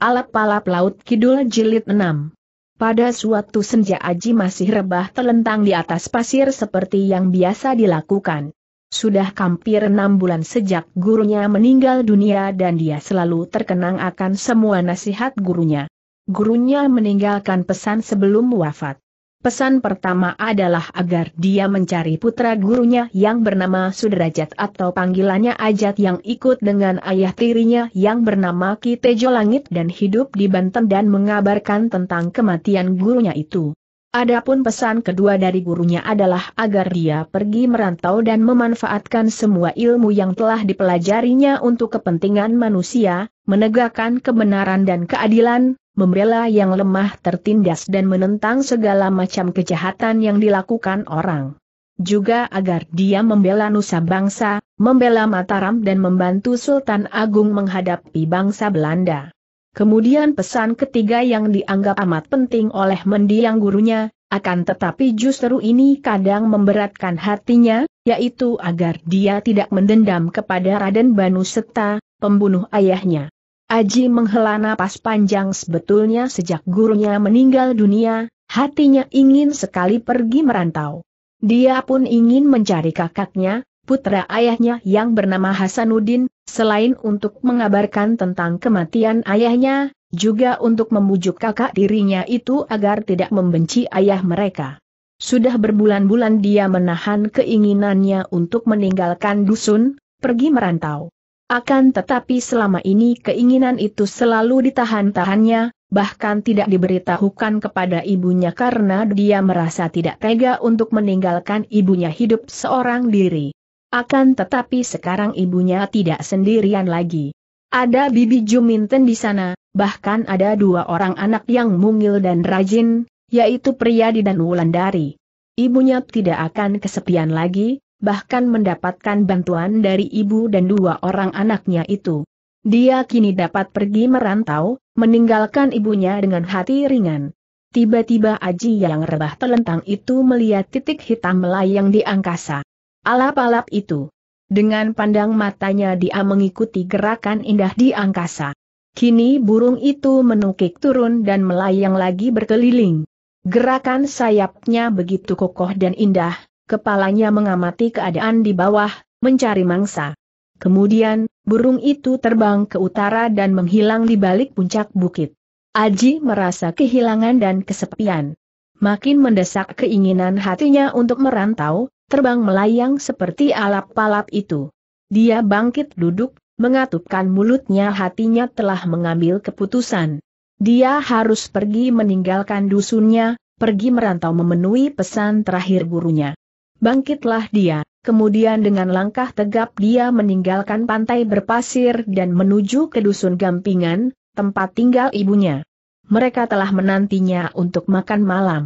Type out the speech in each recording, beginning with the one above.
Alap-alap Laut Kidul Jilid 6 Pada suatu senja Aji masih rebah telentang di atas pasir seperti yang biasa dilakukan. Sudah hampir enam bulan sejak gurunya meninggal dunia dan dia selalu terkenang akan semua nasihat gurunya. Gurunya meninggalkan pesan sebelum wafat. Pesan pertama adalah agar dia mencari putra gurunya yang bernama Sudrajat atau panggilannya Ajat yang ikut dengan ayah tirinya yang bernama Kitejo Langit dan hidup di Banten dan mengabarkan tentang kematian gurunya itu. Adapun pesan kedua dari gurunya adalah agar dia pergi merantau dan memanfaatkan semua ilmu yang telah dipelajarinya untuk kepentingan manusia, menegakkan kebenaran dan keadilan, membela yang lemah tertindas dan menentang segala macam kejahatan yang dilakukan orang. Juga agar dia membela Nusa Bangsa, membela Mataram dan membantu Sultan Agung menghadapi bangsa Belanda. Kemudian pesan ketiga yang dianggap amat penting oleh mendiang gurunya, akan tetapi justru ini kadang memberatkan hatinya, yaitu agar dia tidak mendendam kepada Raden Banu Seta, pembunuh ayahnya. Aji menghela napas panjang sebetulnya sejak gurunya meninggal dunia, hatinya ingin sekali pergi merantau. Dia pun ingin mencari kakaknya, putra ayahnya yang bernama Hasanuddin, selain untuk mengabarkan tentang kematian ayahnya, juga untuk membujuk kakak dirinya itu agar tidak membenci ayah mereka. Sudah berbulan-bulan dia menahan keinginannya untuk meninggalkan dusun, pergi merantau. Akan tetapi selama ini keinginan itu selalu ditahan-tahannya, bahkan tidak diberitahukan kepada ibunya karena dia merasa tidak tega untuk meninggalkan ibunya hidup seorang diri. Akan tetapi sekarang ibunya tidak sendirian lagi. Ada Bibi Juminten di sana, bahkan ada dua orang anak yang mungil dan rajin, yaitu Priyadi dan Wulandari. Ibunya tidak akan kesepian lagi, bahkan mendapatkan bantuan dari ibu dan dua orang anaknya itu. Dia kini dapat pergi merantau, meninggalkan ibunya dengan hati ringan. Tiba-tiba Aji yang rebah telentang itu melihat titik hitam melayang di angkasa. Alap-alap itu. Dengan pandang matanya dia mengikuti gerakan indah di angkasa. Kini burung itu menukik turun dan melayang lagi berkeliling. Gerakan sayapnya begitu kokoh dan indah, kepalanya mengamati keadaan di bawah, mencari mangsa. Kemudian, burung itu terbang ke utara dan menghilang di balik puncak bukit. Aji merasa kehilangan dan kesepian. Makin mendesak keinginan hatinya untuk merantau, terbang melayang seperti alap-alap itu. Dia bangkit duduk, mengatupkan mulutnya hatinya telah mengambil keputusan. Dia harus pergi meninggalkan dusunnya, pergi merantau memenuhi pesan terakhir gurunya. Bangkitlah dia, kemudian dengan langkah tegap dia meninggalkan pantai berpasir dan menuju ke dusun Gampingan, tempat tinggal ibunya. Mereka telah menantinya untuk makan malam.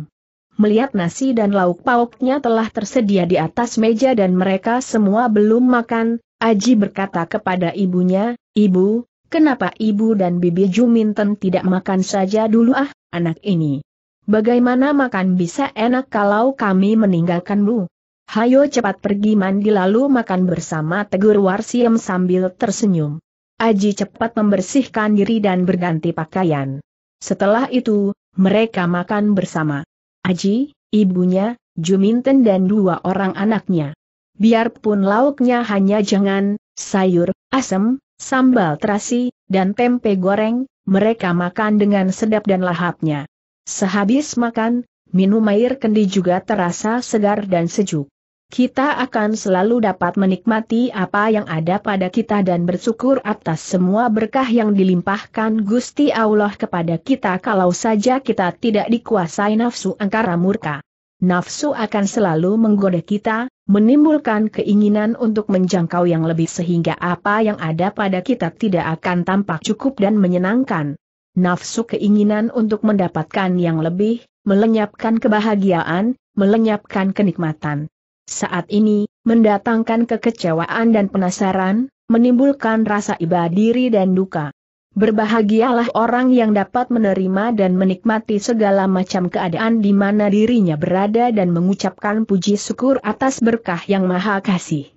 Melihat nasi dan lauk pauknya telah tersedia di atas meja dan mereka semua belum makan, Aji berkata kepada ibunya, Ibu, kenapa ibu dan bibi Juminten tidak makan saja dulu ah, anak ini? Bagaimana makan bisa enak kalau kami meninggalkanmu? Hayo cepat pergi mandi lalu makan bersama tegur Warsiem sambil tersenyum. Aji cepat membersihkan diri dan berganti pakaian. Setelah itu, mereka makan bersama. Aji, ibunya, Juminten dan dua orang anaknya. Biarpun lauknya hanya jangan, sayur, asem, sambal terasi, dan tempe goreng, mereka makan dengan sedap dan lahapnya. Sehabis makan, minum air kendi juga terasa segar dan sejuk kita akan selalu dapat menikmati apa yang ada pada kita dan bersyukur atas semua berkah yang dilimpahkan Gusti Allah kepada kita kalau saja kita tidak dikuasai nafsu angkara murka. Nafsu akan selalu menggoda kita, menimbulkan keinginan untuk menjangkau yang lebih sehingga apa yang ada pada kita tidak akan tampak cukup dan menyenangkan. Nafsu keinginan untuk mendapatkan yang lebih, melenyapkan kebahagiaan, melenyapkan kenikmatan saat ini, mendatangkan kekecewaan dan penasaran, menimbulkan rasa iba diri dan duka. Berbahagialah orang yang dapat menerima dan menikmati segala macam keadaan di mana dirinya berada dan mengucapkan puji syukur atas berkah yang maha kasih.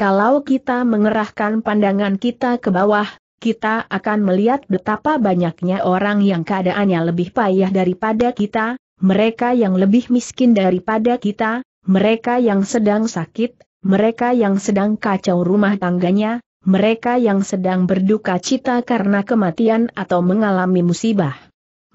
Kalau kita mengerahkan pandangan kita ke bawah, kita akan melihat betapa banyaknya orang yang keadaannya lebih payah daripada kita, mereka yang lebih miskin daripada kita, mereka yang sedang sakit, mereka yang sedang kacau rumah tangganya, mereka yang sedang berduka cita karena kematian atau mengalami musibah.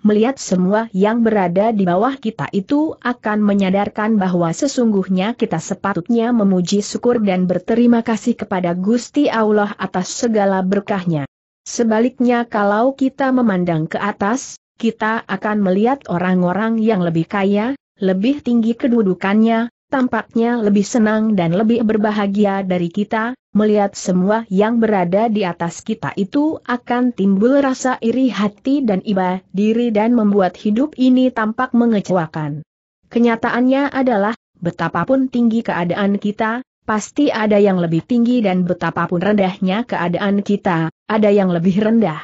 Melihat semua yang berada di bawah kita itu akan menyadarkan bahwa sesungguhnya kita sepatutnya memuji syukur dan berterima kasih kepada Gusti Allah atas segala berkahnya. Sebaliknya kalau kita memandang ke atas, kita akan melihat orang-orang yang lebih kaya, lebih tinggi kedudukannya, tampaknya lebih senang dan lebih berbahagia dari kita, melihat semua yang berada di atas kita itu akan timbul rasa iri hati dan iba diri dan membuat hidup ini tampak mengecewakan. Kenyataannya adalah, betapapun tinggi keadaan kita, pasti ada yang lebih tinggi dan betapapun rendahnya keadaan kita, ada yang lebih rendah.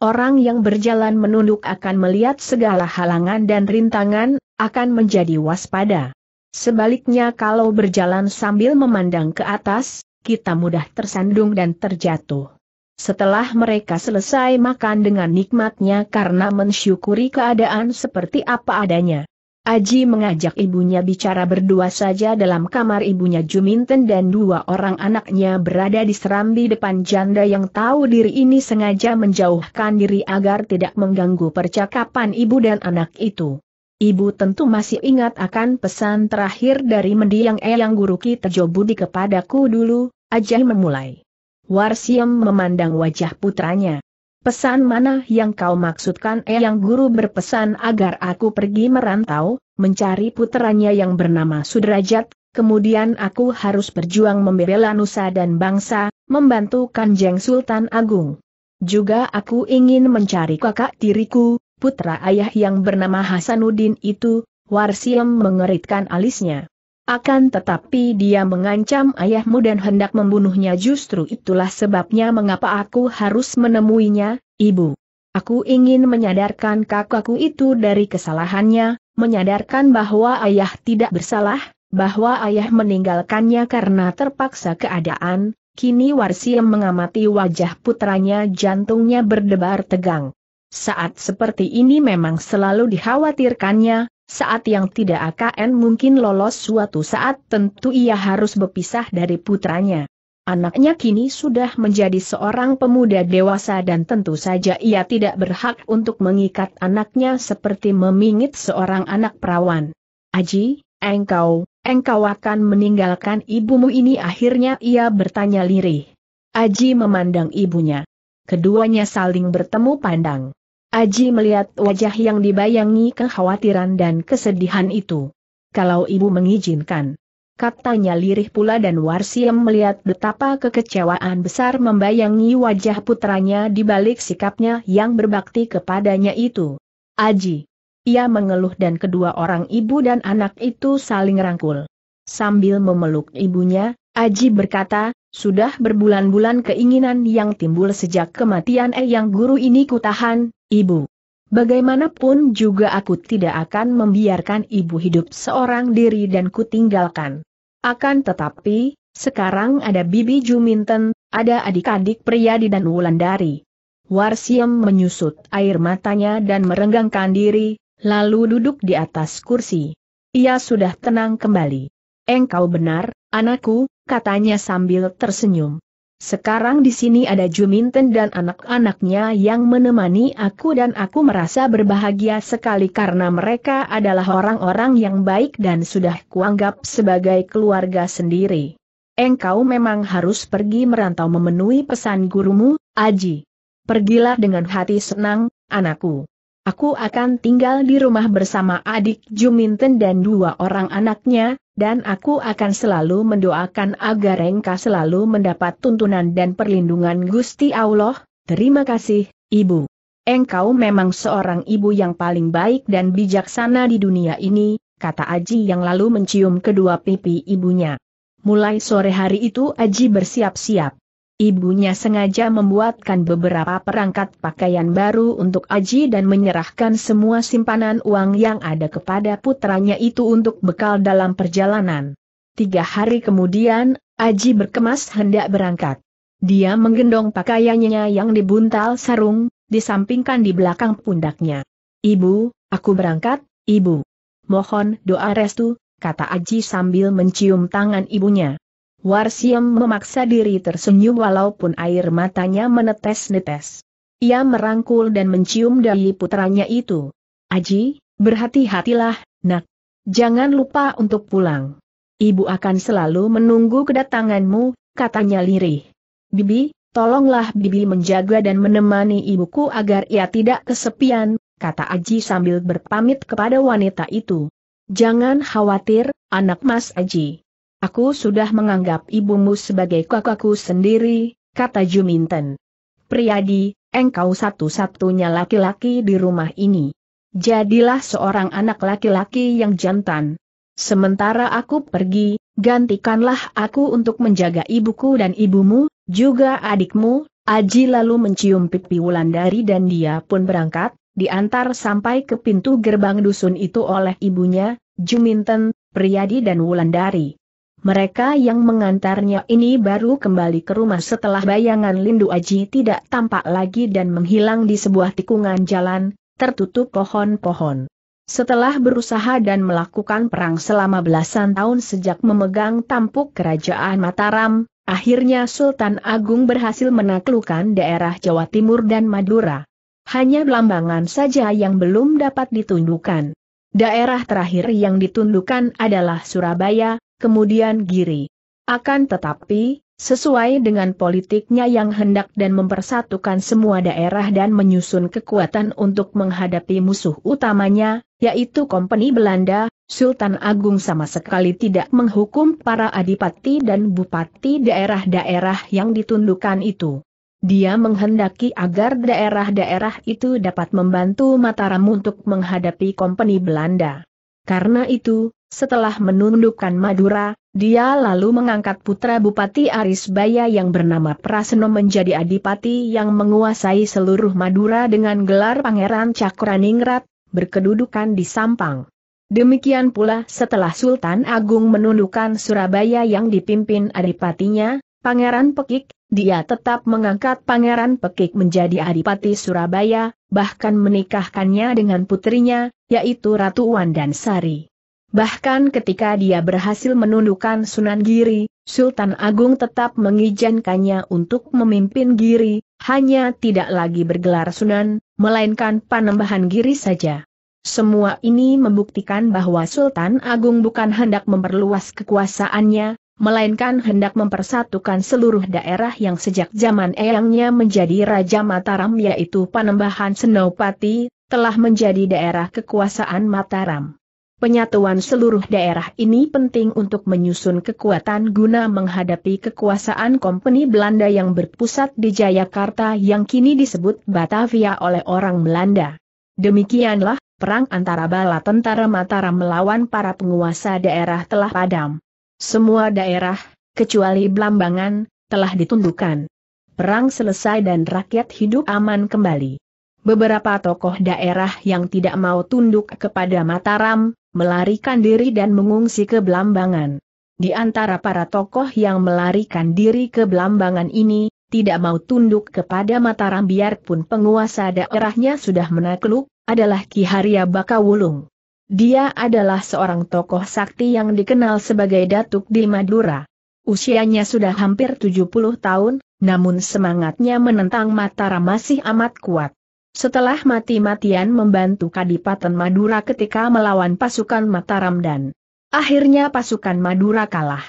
Orang yang berjalan menunduk akan melihat segala halangan dan rintangan, akan menjadi waspada. Sebaliknya kalau berjalan sambil memandang ke atas, kita mudah tersandung dan terjatuh. Setelah mereka selesai makan dengan nikmatnya karena mensyukuri keadaan seperti apa adanya. Aji mengajak ibunya bicara berdua saja dalam kamar ibunya Juminten dan dua orang anaknya berada di serambi depan janda yang tahu diri ini sengaja menjauhkan diri agar tidak mengganggu percakapan ibu dan anak itu. Ibu tentu masih ingat akan pesan terakhir dari mendiang Eyang Guru Ki Tejo Budi kepadaku dulu, Ajay memulai. Warsiem memandang wajah putranya. Pesan mana yang kau maksudkan Eyang Guru berpesan agar aku pergi merantau, mencari putranya yang bernama Sudrajat, kemudian aku harus berjuang membela nusa dan bangsa, membantu Kanjeng Sultan Agung. Juga aku ingin mencari kakak tiriku, putra ayah yang bernama Hasanuddin itu, Warsiem mengeritkan alisnya. Akan tetapi dia mengancam ayahmu dan hendak membunuhnya justru itulah sebabnya mengapa aku harus menemuinya, ibu. Aku ingin menyadarkan kakakku itu dari kesalahannya, menyadarkan bahwa ayah tidak bersalah, bahwa ayah meninggalkannya karena terpaksa keadaan, kini Warsiem mengamati wajah putranya jantungnya berdebar tegang. Saat seperti ini memang selalu dikhawatirkannya, saat yang tidak akan mungkin lolos suatu saat tentu ia harus berpisah dari putranya. Anaknya kini sudah menjadi seorang pemuda dewasa dan tentu saja ia tidak berhak untuk mengikat anaknya seperti memingit seorang anak perawan. Aji, engkau, engkau akan meninggalkan ibumu ini akhirnya ia bertanya lirih. Aji memandang ibunya. Keduanya saling bertemu pandang. Aji melihat wajah yang dibayangi kekhawatiran dan kesedihan itu. Kalau ibu mengizinkan. Katanya lirih pula dan Warsiem melihat betapa kekecewaan besar membayangi wajah putranya di balik sikapnya yang berbakti kepadanya itu. Aji. Ia mengeluh dan kedua orang ibu dan anak itu saling rangkul. Sambil memeluk ibunya, Aji berkata, sudah berbulan-bulan keinginan yang timbul sejak kematian Eyang Guru ini kutahan, Ibu. Bagaimanapun juga aku tidak akan membiarkan ibu hidup seorang diri dan kutinggalkan. Akan tetapi, sekarang ada Bibi Juminten, ada adik-adik Priyadi dan Wulandari. Warsiem menyusut air matanya dan merenggangkan diri, lalu duduk di atas kursi. Ia sudah tenang kembali. Engkau benar, anakku, katanya sambil tersenyum. Sekarang di sini ada Juminten dan anak-anaknya yang menemani aku dan aku merasa berbahagia sekali karena mereka adalah orang-orang yang baik dan sudah kuanggap sebagai keluarga sendiri. Engkau memang harus pergi merantau memenuhi pesan gurumu, Aji. Pergilah dengan hati senang, anakku. Aku akan tinggal di rumah bersama adik Juminten dan dua orang anaknya, dan aku akan selalu mendoakan agar Engka selalu mendapat tuntunan dan perlindungan Gusti Allah. Terima kasih, Ibu. Engkau memang seorang ibu yang paling baik dan bijaksana di dunia ini, kata Aji yang lalu mencium kedua pipi ibunya. Mulai sore hari itu Aji bersiap-siap. Ibunya sengaja membuatkan beberapa perangkat pakaian baru untuk Aji dan menyerahkan semua simpanan uang yang ada kepada putranya itu untuk bekal dalam perjalanan. Tiga hari kemudian, Aji berkemas hendak berangkat. Dia menggendong pakaiannya yang dibuntal sarung, disampingkan di belakang pundaknya. Ibu, aku berangkat, ibu. Mohon doa restu, kata Aji sambil mencium tangan ibunya. Warsiem memaksa diri tersenyum walaupun air matanya menetes-netes. Ia merangkul dan mencium dahi putranya itu. Aji, berhati-hatilah, nak. Jangan lupa untuk pulang. Ibu akan selalu menunggu kedatanganmu, katanya lirih. Bibi, tolonglah Bibi menjaga dan menemani ibuku agar ia tidak kesepian, kata Aji sambil berpamit kepada wanita itu. Jangan khawatir, anak Mas Aji. Aku sudah menganggap ibumu sebagai kakakku sendiri, kata Juminten. Priyadi, engkau satu-satunya laki-laki di rumah ini. Jadilah seorang anak laki-laki yang jantan. Sementara aku pergi, gantikanlah aku untuk menjaga ibuku dan ibumu, juga adikmu, Aji lalu mencium pipi Wulandari dan dia pun berangkat, diantar sampai ke pintu gerbang dusun itu oleh ibunya, Juminten, Priyadi dan Wulandari. Mereka yang mengantarnya ini baru kembali ke rumah setelah bayangan Lindu Aji tidak tampak lagi dan menghilang di sebuah tikungan jalan, tertutup pohon-pohon. Setelah berusaha dan melakukan perang selama belasan tahun sejak memegang tampuk kerajaan Mataram, akhirnya Sultan Agung berhasil menaklukkan daerah Jawa Timur dan Madura. Hanya lambangan saja yang belum dapat ditundukkan. Daerah terakhir yang ditundukkan adalah Surabaya, kemudian Giri. Akan tetapi, sesuai dengan politiknya yang hendak dan mempersatukan semua daerah dan menyusun kekuatan untuk menghadapi musuh utamanya, yaitu Kompeni Belanda, Sultan Agung sama sekali tidak menghukum para adipati dan bupati daerah-daerah yang ditundukkan itu. Dia menghendaki agar daerah-daerah itu dapat membantu Mataram untuk menghadapi Kompeni Belanda. Karena itu, setelah menundukkan Madura, dia lalu mengangkat putra Bupati Arisbaya yang bernama Praseno menjadi adipati yang menguasai seluruh Madura dengan gelar Pangeran Cakraningrat, berkedudukan di Sampang. Demikian pula setelah Sultan Agung menundukkan Surabaya yang dipimpin adipatinya, Pangeran Pekik, dia tetap mengangkat Pangeran Pekik menjadi Adipati Surabaya, bahkan menikahkannya dengan putrinya, yaitu Ratu Wandan Sari. Bahkan ketika dia berhasil menundukkan Sunan Giri, Sultan Agung tetap mengizinkannya untuk memimpin Giri, hanya tidak lagi bergelar Sunan, melainkan panembahan Giri saja. Semua ini membuktikan bahwa Sultan Agung bukan hendak memperluas kekuasaannya, melainkan hendak mempersatukan seluruh daerah yang sejak zaman eyangnya menjadi Raja Mataram yaitu Panembahan Senopati, telah menjadi daerah kekuasaan Mataram. Penyatuan seluruh daerah ini penting untuk menyusun kekuatan guna menghadapi kekuasaan kompeni Belanda yang berpusat di Jayakarta yang kini disebut Batavia oleh orang Belanda. Demikianlah, perang antara bala tentara Mataram melawan para penguasa daerah telah padam. Semua daerah, kecuali Blambangan, telah ditundukkan. Perang selesai dan rakyat hidup aman kembali. Beberapa tokoh daerah yang tidak mau tunduk kepada Mataram, melarikan diri dan mengungsi ke Blambangan. Di antara para tokoh yang melarikan diri ke Blambangan ini, tidak mau tunduk kepada Mataram biarpun penguasa daerahnya sudah menakluk, adalah Ki Haria Bakawulung. Dia adalah seorang tokoh sakti yang dikenal sebagai Datuk di Madura. Usianya sudah hampir 70 tahun, namun semangatnya menentang Mataram masih amat kuat. Setelah mati-matian membantu Kadipaten Madura ketika melawan pasukan Mataram dan akhirnya pasukan Madura kalah.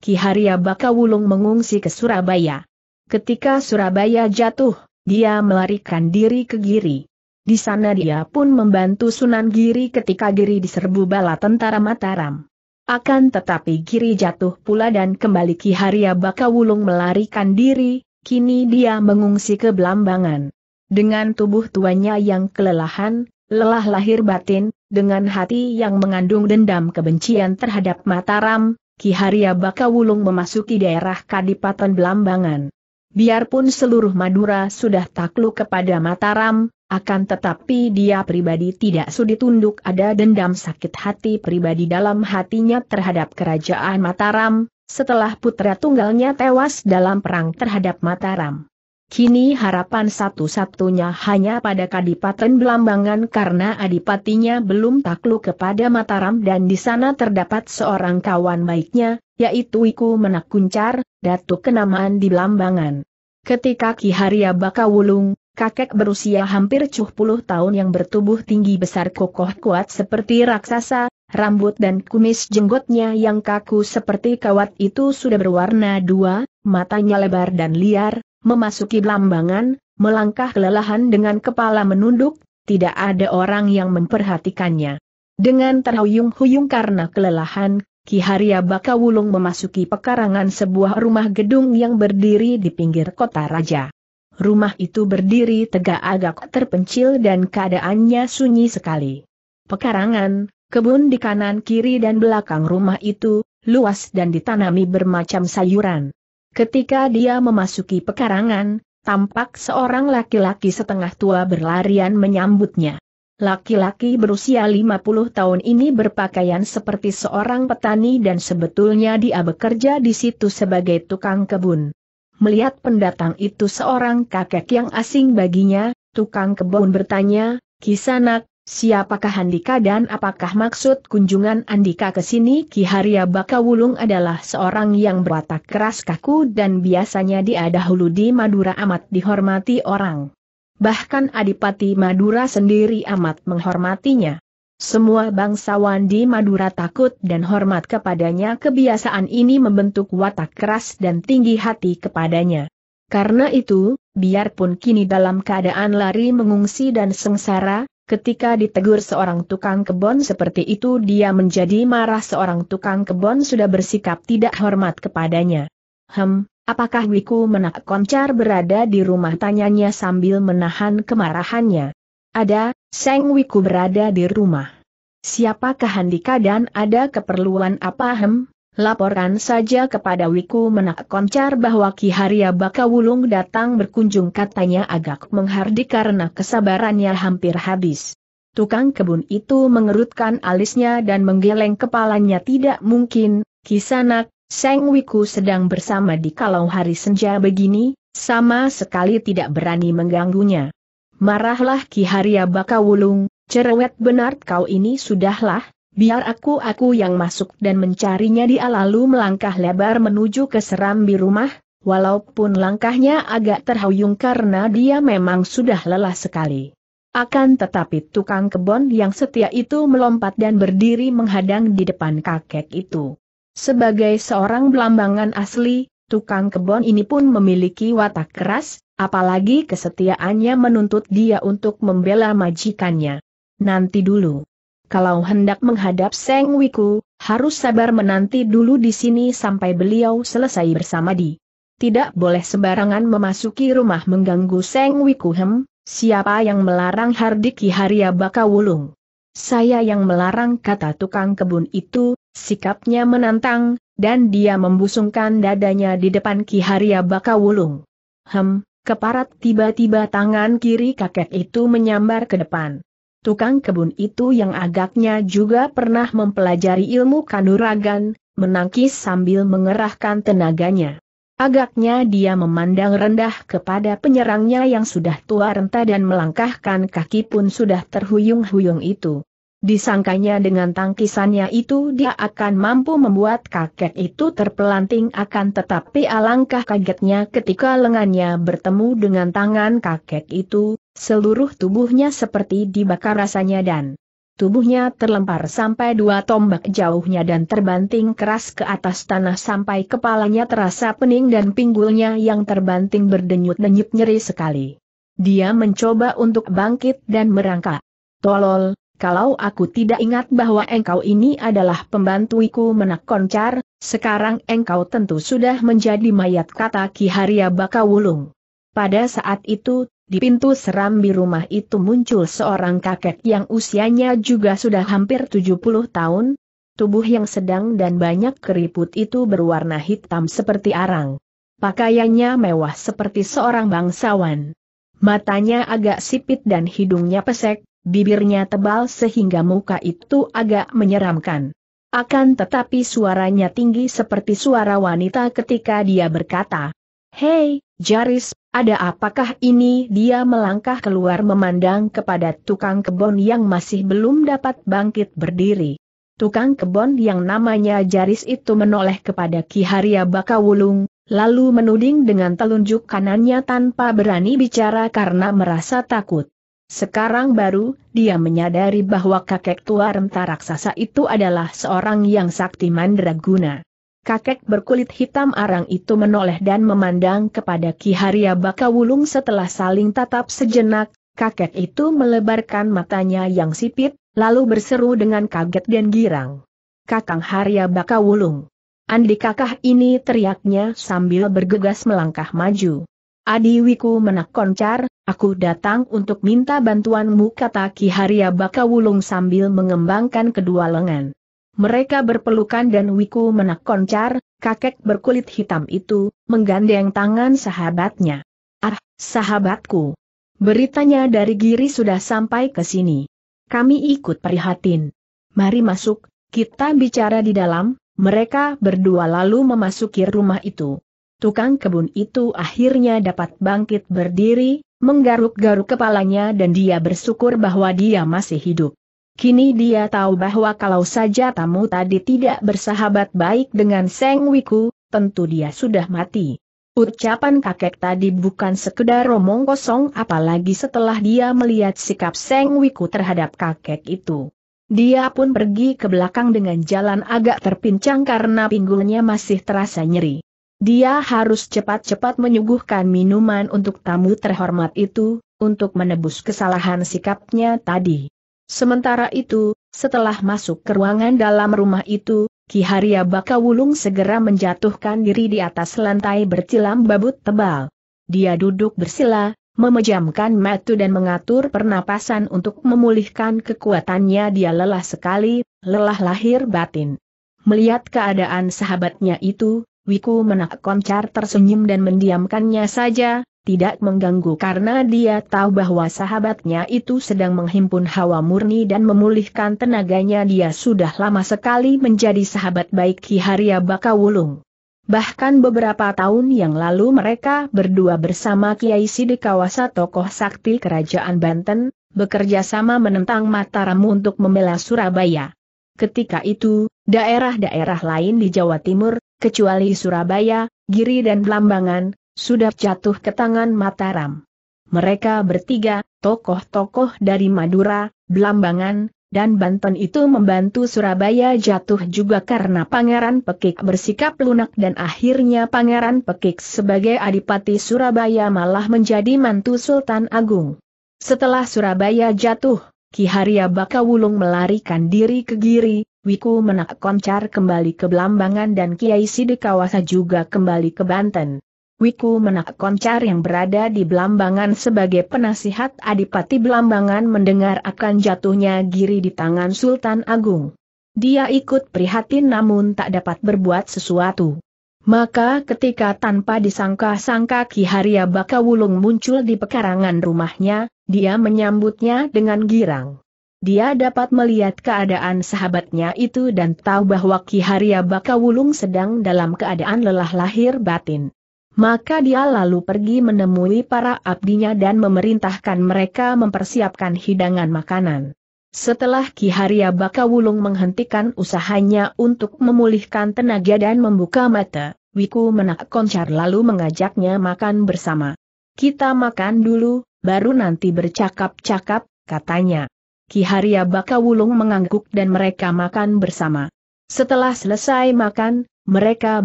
Ki Haria Bakawulung mengungsi ke Surabaya. Ketika Surabaya jatuh, dia melarikan diri ke Giri. Di sana dia pun membantu Sunan Giri ketika Giri diserbu bala tentara Mataram. Akan tetapi Giri jatuh pula dan kembali Ki Haria Bakawulung melarikan diri, kini dia mengungsi ke Blambangan. Dengan tubuh tuanya yang kelelahan, lelah lahir batin, dengan hati yang mengandung dendam kebencian terhadap Mataram, Ki Haria Bakawulung memasuki daerah Kadipaten Blambangan. Biarpun seluruh Madura sudah takluk kepada Mataram, akan tetapi dia pribadi tidak sudi tunduk ada dendam sakit hati pribadi dalam hatinya terhadap kerajaan Mataram, setelah putra tunggalnya tewas dalam perang terhadap Mataram. Kini harapan satu-satunya hanya pada Kadipaten Belambangan karena adipatinya belum takluk kepada Mataram dan di sana terdapat seorang kawan baiknya, yaitu Iku Menakuncar, datuk kenamaan di Belambangan. Ketika Ki Haria Bakawulung, kakek berusia hampir puluh tahun yang bertubuh tinggi besar kokoh kuat seperti raksasa, rambut dan kumis jenggotnya yang kaku seperti kawat itu sudah berwarna dua, matanya lebar dan liar, memasuki lambangan, melangkah kelelahan dengan kepala menunduk, tidak ada orang yang memperhatikannya. Dengan terhuyung-huyung karena kelelahan, Ki Haria Bakawulung memasuki pekarangan sebuah rumah gedung yang berdiri di pinggir kota raja. Rumah itu berdiri tegak agak terpencil dan keadaannya sunyi sekali. Pekarangan, kebun di kanan kiri dan belakang rumah itu, luas dan ditanami bermacam sayuran. Ketika dia memasuki pekarangan, tampak seorang laki-laki setengah tua berlarian menyambutnya. Laki-laki berusia 50 tahun ini berpakaian seperti seorang petani dan sebetulnya dia bekerja di situ sebagai tukang kebun. Melihat pendatang itu seorang kakek yang asing baginya, tukang kebun bertanya, Kisanak, siapakah Andika dan apakah maksud kunjungan Andika ke sini? Ki Haria Bakawulung adalah seorang yang berwatak keras kaku dan biasanya dia dahulu di Madura amat dihormati orang bahkan Adipati Madura sendiri amat menghormatinya. Semua bangsawan di Madura takut dan hormat kepadanya kebiasaan ini membentuk watak keras dan tinggi hati kepadanya. Karena itu, biarpun kini dalam keadaan lari mengungsi dan sengsara, ketika ditegur seorang tukang kebon seperti itu dia menjadi marah seorang tukang kebon sudah bersikap tidak hormat kepadanya. Hem, Apakah Wiku menak koncar berada di rumah tanyanya sambil menahan kemarahannya? Ada, Seng Wiku berada di rumah. Siapakah Handika dan ada keperluan apa hem? Laporkan saja kepada Wiku menak koncar bahwa Ki Haria Bakawulung datang berkunjung katanya agak menghardik karena kesabarannya hampir habis. Tukang kebun itu mengerutkan alisnya dan menggeleng kepalanya tidak mungkin, Kisanak, Seng Wiku sedang bersama di kalau hari senja begini, sama sekali tidak berani mengganggunya. Marahlah Ki Haria Bakawulung, cerewet benar kau ini sudahlah, biar aku-aku yang masuk dan mencarinya dia lalu melangkah lebar menuju ke serambi rumah, walaupun langkahnya agak terhuyung karena dia memang sudah lelah sekali. Akan tetapi tukang kebon yang setia itu melompat dan berdiri menghadang di depan kakek itu. Sebagai seorang belambangan asli, tukang kebon ini pun memiliki watak keras, apalagi kesetiaannya menuntut dia untuk membela majikannya. Nanti dulu. Kalau hendak menghadap Seng Wiku, harus sabar menanti dulu di sini sampai beliau selesai bersama di. Tidak boleh sembarangan memasuki rumah mengganggu Seng Wiku Hem, siapa yang melarang Hardiki Haria Bakawulung. Saya yang melarang kata tukang kebun itu, Sikapnya menantang, dan dia membusungkan dadanya di depan Ki Haria Bakawulung. Hem, keparat tiba-tiba tangan kiri kakek itu menyambar ke depan. Tukang kebun itu yang agaknya juga pernah mempelajari ilmu kanuragan, menangkis sambil mengerahkan tenaganya. Agaknya dia memandang rendah kepada penyerangnya yang sudah tua renta dan melangkahkan kaki pun sudah terhuyung-huyung itu. Disangkanya dengan tangkisannya itu dia akan mampu membuat kakek itu terpelanting akan tetapi alangkah kagetnya ketika lengannya bertemu dengan tangan kakek itu, seluruh tubuhnya seperti dibakar rasanya dan tubuhnya terlempar sampai dua tombak jauhnya dan terbanting keras ke atas tanah sampai kepalanya terasa pening dan pinggulnya yang terbanting berdenyut-denyut nyeri sekali. Dia mencoba untuk bangkit dan merangkak. Tolol, kalau aku tidak ingat bahwa engkau ini adalah pembantuiku menakoncar, sekarang engkau tentu sudah menjadi mayat kata Ki Haria Bakawulung. Pada saat itu, di pintu serambi rumah itu muncul seorang kakek yang usianya juga sudah hampir 70 tahun, tubuh yang sedang dan banyak keriput itu berwarna hitam seperti arang. Pakaiannya mewah seperti seorang bangsawan. Matanya agak sipit dan hidungnya pesek, bibirnya tebal sehingga muka itu agak menyeramkan. Akan tetapi suaranya tinggi seperti suara wanita ketika dia berkata, Hei, Jaris, ada apakah ini dia melangkah keluar memandang kepada tukang kebon yang masih belum dapat bangkit berdiri. Tukang kebon yang namanya Jaris itu menoleh kepada Ki Haria Bakawulung, lalu menuding dengan telunjuk kanannya tanpa berani bicara karena merasa takut. Sekarang baru, dia menyadari bahwa kakek tua renta raksasa itu adalah seorang yang sakti mandraguna. Kakek berkulit hitam arang itu menoleh dan memandang kepada Ki Haria Bakawulung setelah saling tatap sejenak, kakek itu melebarkan matanya yang sipit, lalu berseru dengan kaget dan girang. Kakang Haria Bakawulung. Andi kakah ini teriaknya sambil bergegas melangkah maju. Adi Wiku menakoncar, aku datang untuk minta bantuanmu kata Ki Haria Bakawulung sambil mengembangkan kedua lengan. Mereka berpelukan dan Wiku menakoncar, kakek berkulit hitam itu, menggandeng tangan sahabatnya. Ah, sahabatku. Beritanya dari Giri sudah sampai ke sini. Kami ikut prihatin. Mari masuk, kita bicara di dalam, mereka berdua lalu memasuki rumah itu. Tukang kebun itu akhirnya dapat bangkit berdiri, menggaruk-garuk kepalanya dan dia bersyukur bahwa dia masih hidup. Kini dia tahu bahwa kalau saja tamu tadi tidak bersahabat baik dengan Seng Wiku, tentu dia sudah mati. Ucapan kakek tadi bukan sekedar omong kosong apalagi setelah dia melihat sikap Seng Wiku terhadap kakek itu. Dia pun pergi ke belakang dengan jalan agak terpincang karena pinggulnya masih terasa nyeri. Dia harus cepat-cepat menyuguhkan minuman untuk tamu terhormat itu, untuk menebus kesalahan sikapnya tadi. Sementara itu, setelah masuk ke ruangan dalam rumah itu, Ki Haria Bakawulung segera menjatuhkan diri di atas lantai bercilam babut tebal. Dia duduk bersila, memejamkan mata dan mengatur pernapasan untuk memulihkan kekuatannya dia lelah sekali, lelah lahir batin. Melihat keadaan sahabatnya itu, Wiku koncar tersenyum dan mendiamkannya saja, tidak mengganggu karena dia tahu bahwa sahabatnya itu sedang menghimpun hawa murni dan memulihkan tenaganya dia sudah lama sekali menjadi sahabat baik Ki Haria Bakawulung. Bahkan beberapa tahun yang lalu mereka berdua bersama Kiai Sidikawasa tokoh sakti kerajaan Banten, bekerja sama menentang Mataram untuk membela Surabaya. Ketika itu, daerah-daerah lain di Jawa Timur, kecuali Surabaya, Giri dan Blambangan, sudah jatuh ke tangan Mataram. Mereka bertiga, tokoh-tokoh dari Madura, Blambangan, dan Banten itu membantu Surabaya jatuh juga karena Pangeran Pekik bersikap lunak dan akhirnya Pangeran Pekik sebagai Adipati Surabaya malah menjadi mantu Sultan Agung. Setelah Surabaya jatuh, Ki Haria Bakawulung melarikan diri ke Giri, Wiku Menak Koncar kembali ke Belambangan dan Kiai Sidikawasa juga kembali ke Banten. Wiku Menak Koncar yang berada di Belambangan sebagai penasihat Adipati Belambangan mendengar akan jatuhnya giri di tangan Sultan Agung. Dia ikut prihatin namun tak dapat berbuat sesuatu. Maka ketika tanpa disangka-sangka Ki Haria Bakawulung muncul di pekarangan rumahnya, dia menyambutnya dengan girang. Dia dapat melihat keadaan sahabatnya itu dan tahu bahwa Ki Haria Bakawulung sedang dalam keadaan lelah lahir batin. Maka dia lalu pergi menemui para abdinya dan memerintahkan mereka mempersiapkan hidangan makanan. Setelah Ki Haria Bakawulung menghentikan usahanya untuk memulihkan tenaga dan membuka mata, Wiku menak koncar lalu mengajaknya makan bersama. Kita makan dulu, baru nanti bercakap-cakap, katanya. Ki Haria Bakawulung mengangguk dan mereka makan bersama. Setelah selesai makan, mereka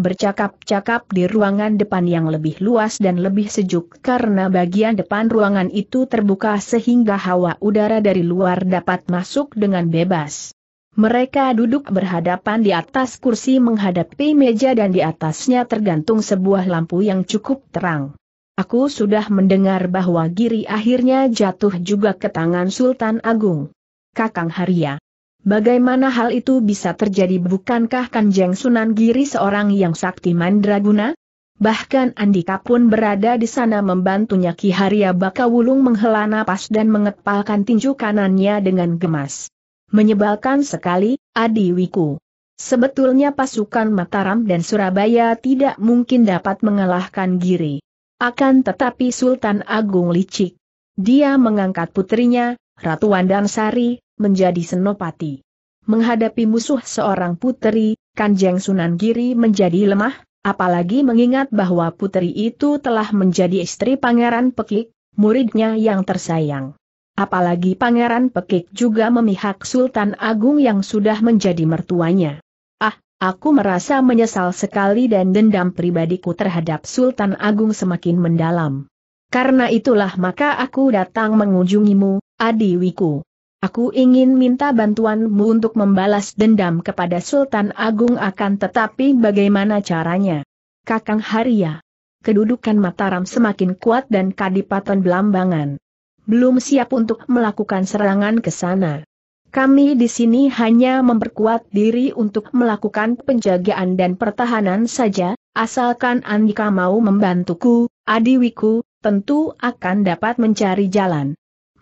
bercakap-cakap di ruangan depan yang lebih luas dan lebih sejuk karena bagian depan ruangan itu terbuka sehingga hawa udara dari luar dapat masuk dengan bebas. Mereka duduk berhadapan di atas kursi menghadapi meja dan di atasnya tergantung sebuah lampu yang cukup terang. Aku sudah mendengar bahwa Giri akhirnya jatuh juga ke tangan Sultan Agung. Kakang Haria. Bagaimana hal itu bisa terjadi bukankah Kanjeng Sunan Giri seorang yang sakti mandraguna? Bahkan Andika pun berada di sana membantunya Ki Haria Bakawulung menghela napas dan mengepalkan tinju kanannya dengan gemas. Menyebalkan sekali, Adi Wiku. Sebetulnya pasukan Mataram dan Surabaya tidak mungkin dapat mengalahkan Giri. Akan tetapi Sultan Agung licik. Dia mengangkat putrinya, Ratu Wandansari, menjadi senopati. Menghadapi musuh seorang puteri, Kanjeng Sunan Giri menjadi lemah, apalagi mengingat bahwa puteri itu telah menjadi istri Pangeran Pekik, muridnya yang tersayang. Apalagi Pangeran Pekik juga memihak Sultan Agung yang sudah menjadi mertuanya. Ah, aku merasa menyesal sekali dan dendam pribadiku terhadap Sultan Agung semakin mendalam. Karena itulah maka aku datang mengunjungimu, Adi Wiku. Aku ingin minta bantuanmu untuk membalas dendam kepada Sultan Agung akan tetapi bagaimana caranya? Kakang Haria. Kedudukan Mataram semakin kuat dan Kadipaten Belambangan. Belum siap untuk melakukan serangan ke sana. Kami di sini hanya memperkuat diri untuk melakukan penjagaan dan pertahanan saja, asalkan Andika mau membantuku, adiwiku, tentu akan dapat mencari jalan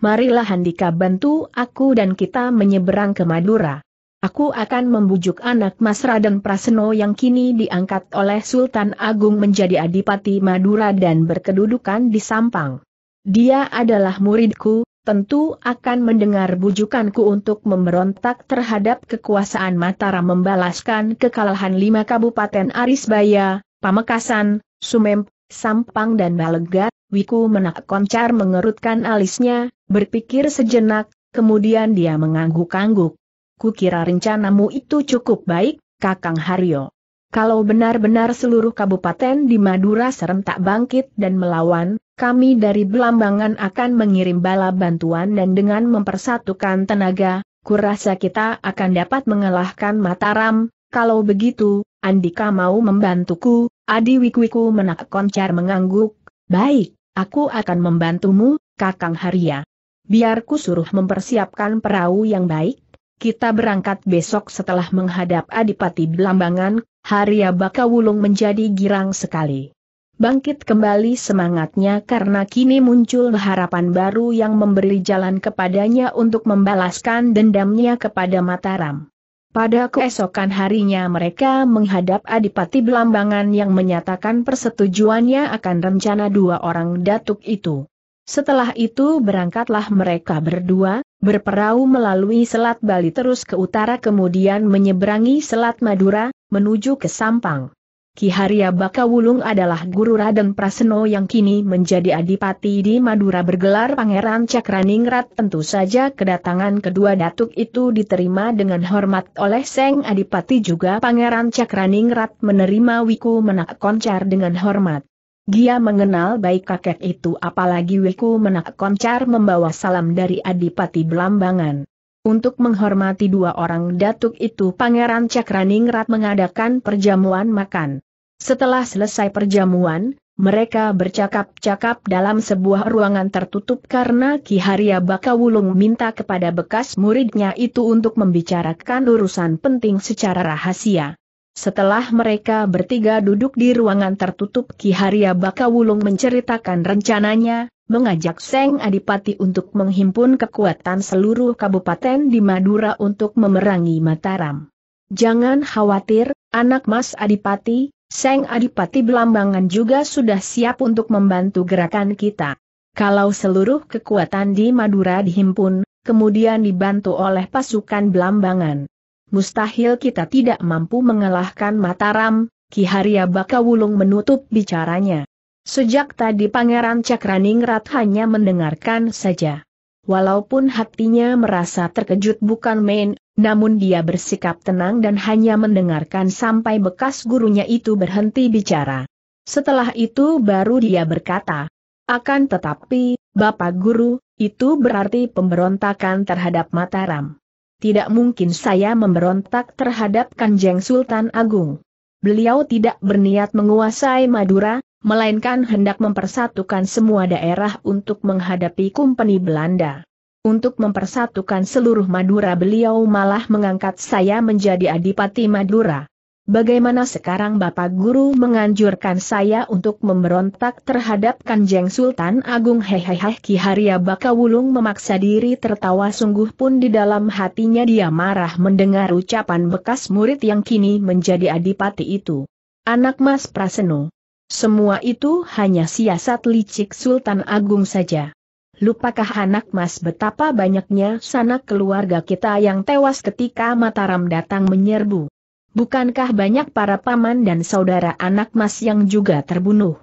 marilah Handika bantu aku dan kita menyeberang ke Madura. Aku akan membujuk anak Mas Raden Praseno yang kini diangkat oleh Sultan Agung menjadi Adipati Madura dan berkedudukan di Sampang. Dia adalah muridku, tentu akan mendengar bujukanku untuk memberontak terhadap kekuasaan Mataram membalaskan kekalahan lima kabupaten Arisbaya, Pamekasan, Sumemp, Sampang dan Balegat, Wiku menak koncar mengerutkan alisnya, berpikir sejenak, kemudian dia mengangguk-angguk. Kukira rencanamu itu cukup baik, Kakang Haryo. Kalau benar-benar seluruh kabupaten di Madura serentak bangkit dan melawan, kami dari Belambangan akan mengirim bala bantuan dan dengan mempersatukan tenaga, kurasa kita akan dapat mengalahkan Mataram, kalau begitu, Andika mau membantuku, Adi Wikwiku menak koncar mengangguk, baik, aku akan membantumu, Kakang Haria. Biarku suruh mempersiapkan perahu yang baik, kita berangkat besok setelah menghadap Adipati Belambangan, Haria Bakawulung menjadi girang sekali. Bangkit kembali semangatnya karena kini muncul harapan baru yang memberi jalan kepadanya untuk membalaskan dendamnya kepada Mataram. Pada keesokan harinya mereka menghadap Adipati Belambangan yang menyatakan persetujuannya akan rencana dua orang datuk itu. Setelah itu berangkatlah mereka berdua, berperahu melalui Selat Bali terus ke utara kemudian menyeberangi Selat Madura, menuju ke Sampang. Ki Haria Bakawulung adalah guru Raden Praseno yang kini menjadi adipati di Madura bergelar Pangeran Cakraningrat tentu saja kedatangan kedua datuk itu diterima dengan hormat oleh Seng Adipati juga Pangeran Cakraningrat menerima Wiku Menak Koncar dengan hormat. Dia mengenal baik kakek itu apalagi Wiku Menak Koncar membawa salam dari Adipati Belambangan. Untuk menghormati dua orang datuk itu Pangeran Cakraningrat mengadakan perjamuan makan. Setelah selesai perjamuan, mereka bercakap-cakap dalam sebuah ruangan tertutup karena Ki Haria Bakawulung minta kepada bekas muridnya itu untuk membicarakan urusan penting secara rahasia. Setelah mereka bertiga duduk di ruangan tertutup Ki Haria Bakawulung menceritakan rencananya, mengajak Seng Adipati untuk menghimpun kekuatan seluruh kabupaten di Madura untuk memerangi Mataram. Jangan khawatir, anak Mas Adipati, Seng Adipati Belambangan juga sudah siap untuk membantu gerakan kita. Kalau seluruh kekuatan di Madura dihimpun, kemudian dibantu oleh pasukan Belambangan. Mustahil kita tidak mampu mengalahkan Mataram, Ki Haria Bakawulung menutup bicaranya. Sejak tadi Pangeran Cakraningrat hanya mendengarkan saja. Walaupun hatinya merasa terkejut bukan main, namun dia bersikap tenang dan hanya mendengarkan sampai bekas gurunya itu berhenti bicara. Setelah itu baru dia berkata, akan tetapi, Bapak Guru, itu berarti pemberontakan terhadap Mataram. Tidak mungkin saya memberontak terhadap Kanjeng Sultan Agung. Beliau tidak berniat menguasai Madura, melainkan hendak mempersatukan semua daerah untuk menghadapi kumpeni Belanda. Untuk mempersatukan seluruh Madura beliau malah mengangkat saya menjadi Adipati Madura. Bagaimana sekarang Bapak Guru menganjurkan saya untuk memberontak terhadap Kanjeng Sultan Agung Hehehe Ki Haria Bakawulung memaksa diri tertawa sungguh pun di dalam hatinya dia marah mendengar ucapan bekas murid yang kini menjadi adipati itu. Anak Mas Praseno. Semua itu hanya siasat licik Sultan Agung saja. Lupakah anak mas betapa banyaknya sanak keluarga kita yang tewas ketika Mataram datang menyerbu? Bukankah banyak para paman dan saudara anak mas yang juga terbunuh?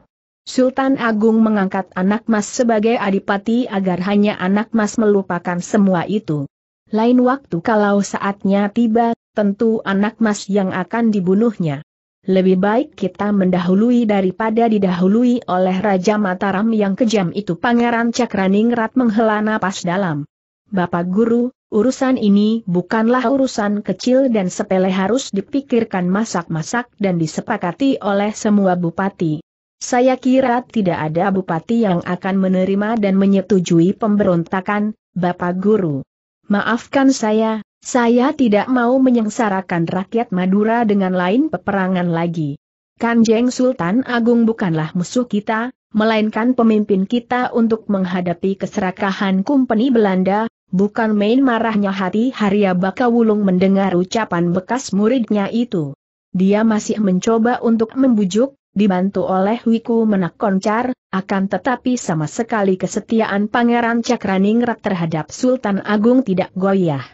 Sultan Agung mengangkat anak mas sebagai adipati agar hanya anak mas melupakan semua itu. Lain waktu kalau saatnya tiba, tentu anak mas yang akan dibunuhnya lebih baik kita mendahului daripada didahului oleh Raja Mataram yang kejam itu Pangeran Cakraningrat menghela napas dalam. Bapak Guru, urusan ini bukanlah urusan kecil dan sepele harus dipikirkan masak-masak dan disepakati oleh semua bupati. Saya kira tidak ada bupati yang akan menerima dan menyetujui pemberontakan, Bapak Guru. Maafkan saya, saya tidak mau menyengsarakan rakyat Madura dengan lain peperangan lagi. Kanjeng Sultan Agung bukanlah musuh kita, melainkan pemimpin kita untuk menghadapi keserakahan Kumpeni Belanda, bukan main marahnya hati Harya Bakawulung mendengar ucapan bekas muridnya itu. Dia masih mencoba untuk membujuk, dibantu oleh Wiku Menak Koncar, akan tetapi sama sekali kesetiaan Pangeran Cakraningrat terhadap Sultan Agung tidak goyah.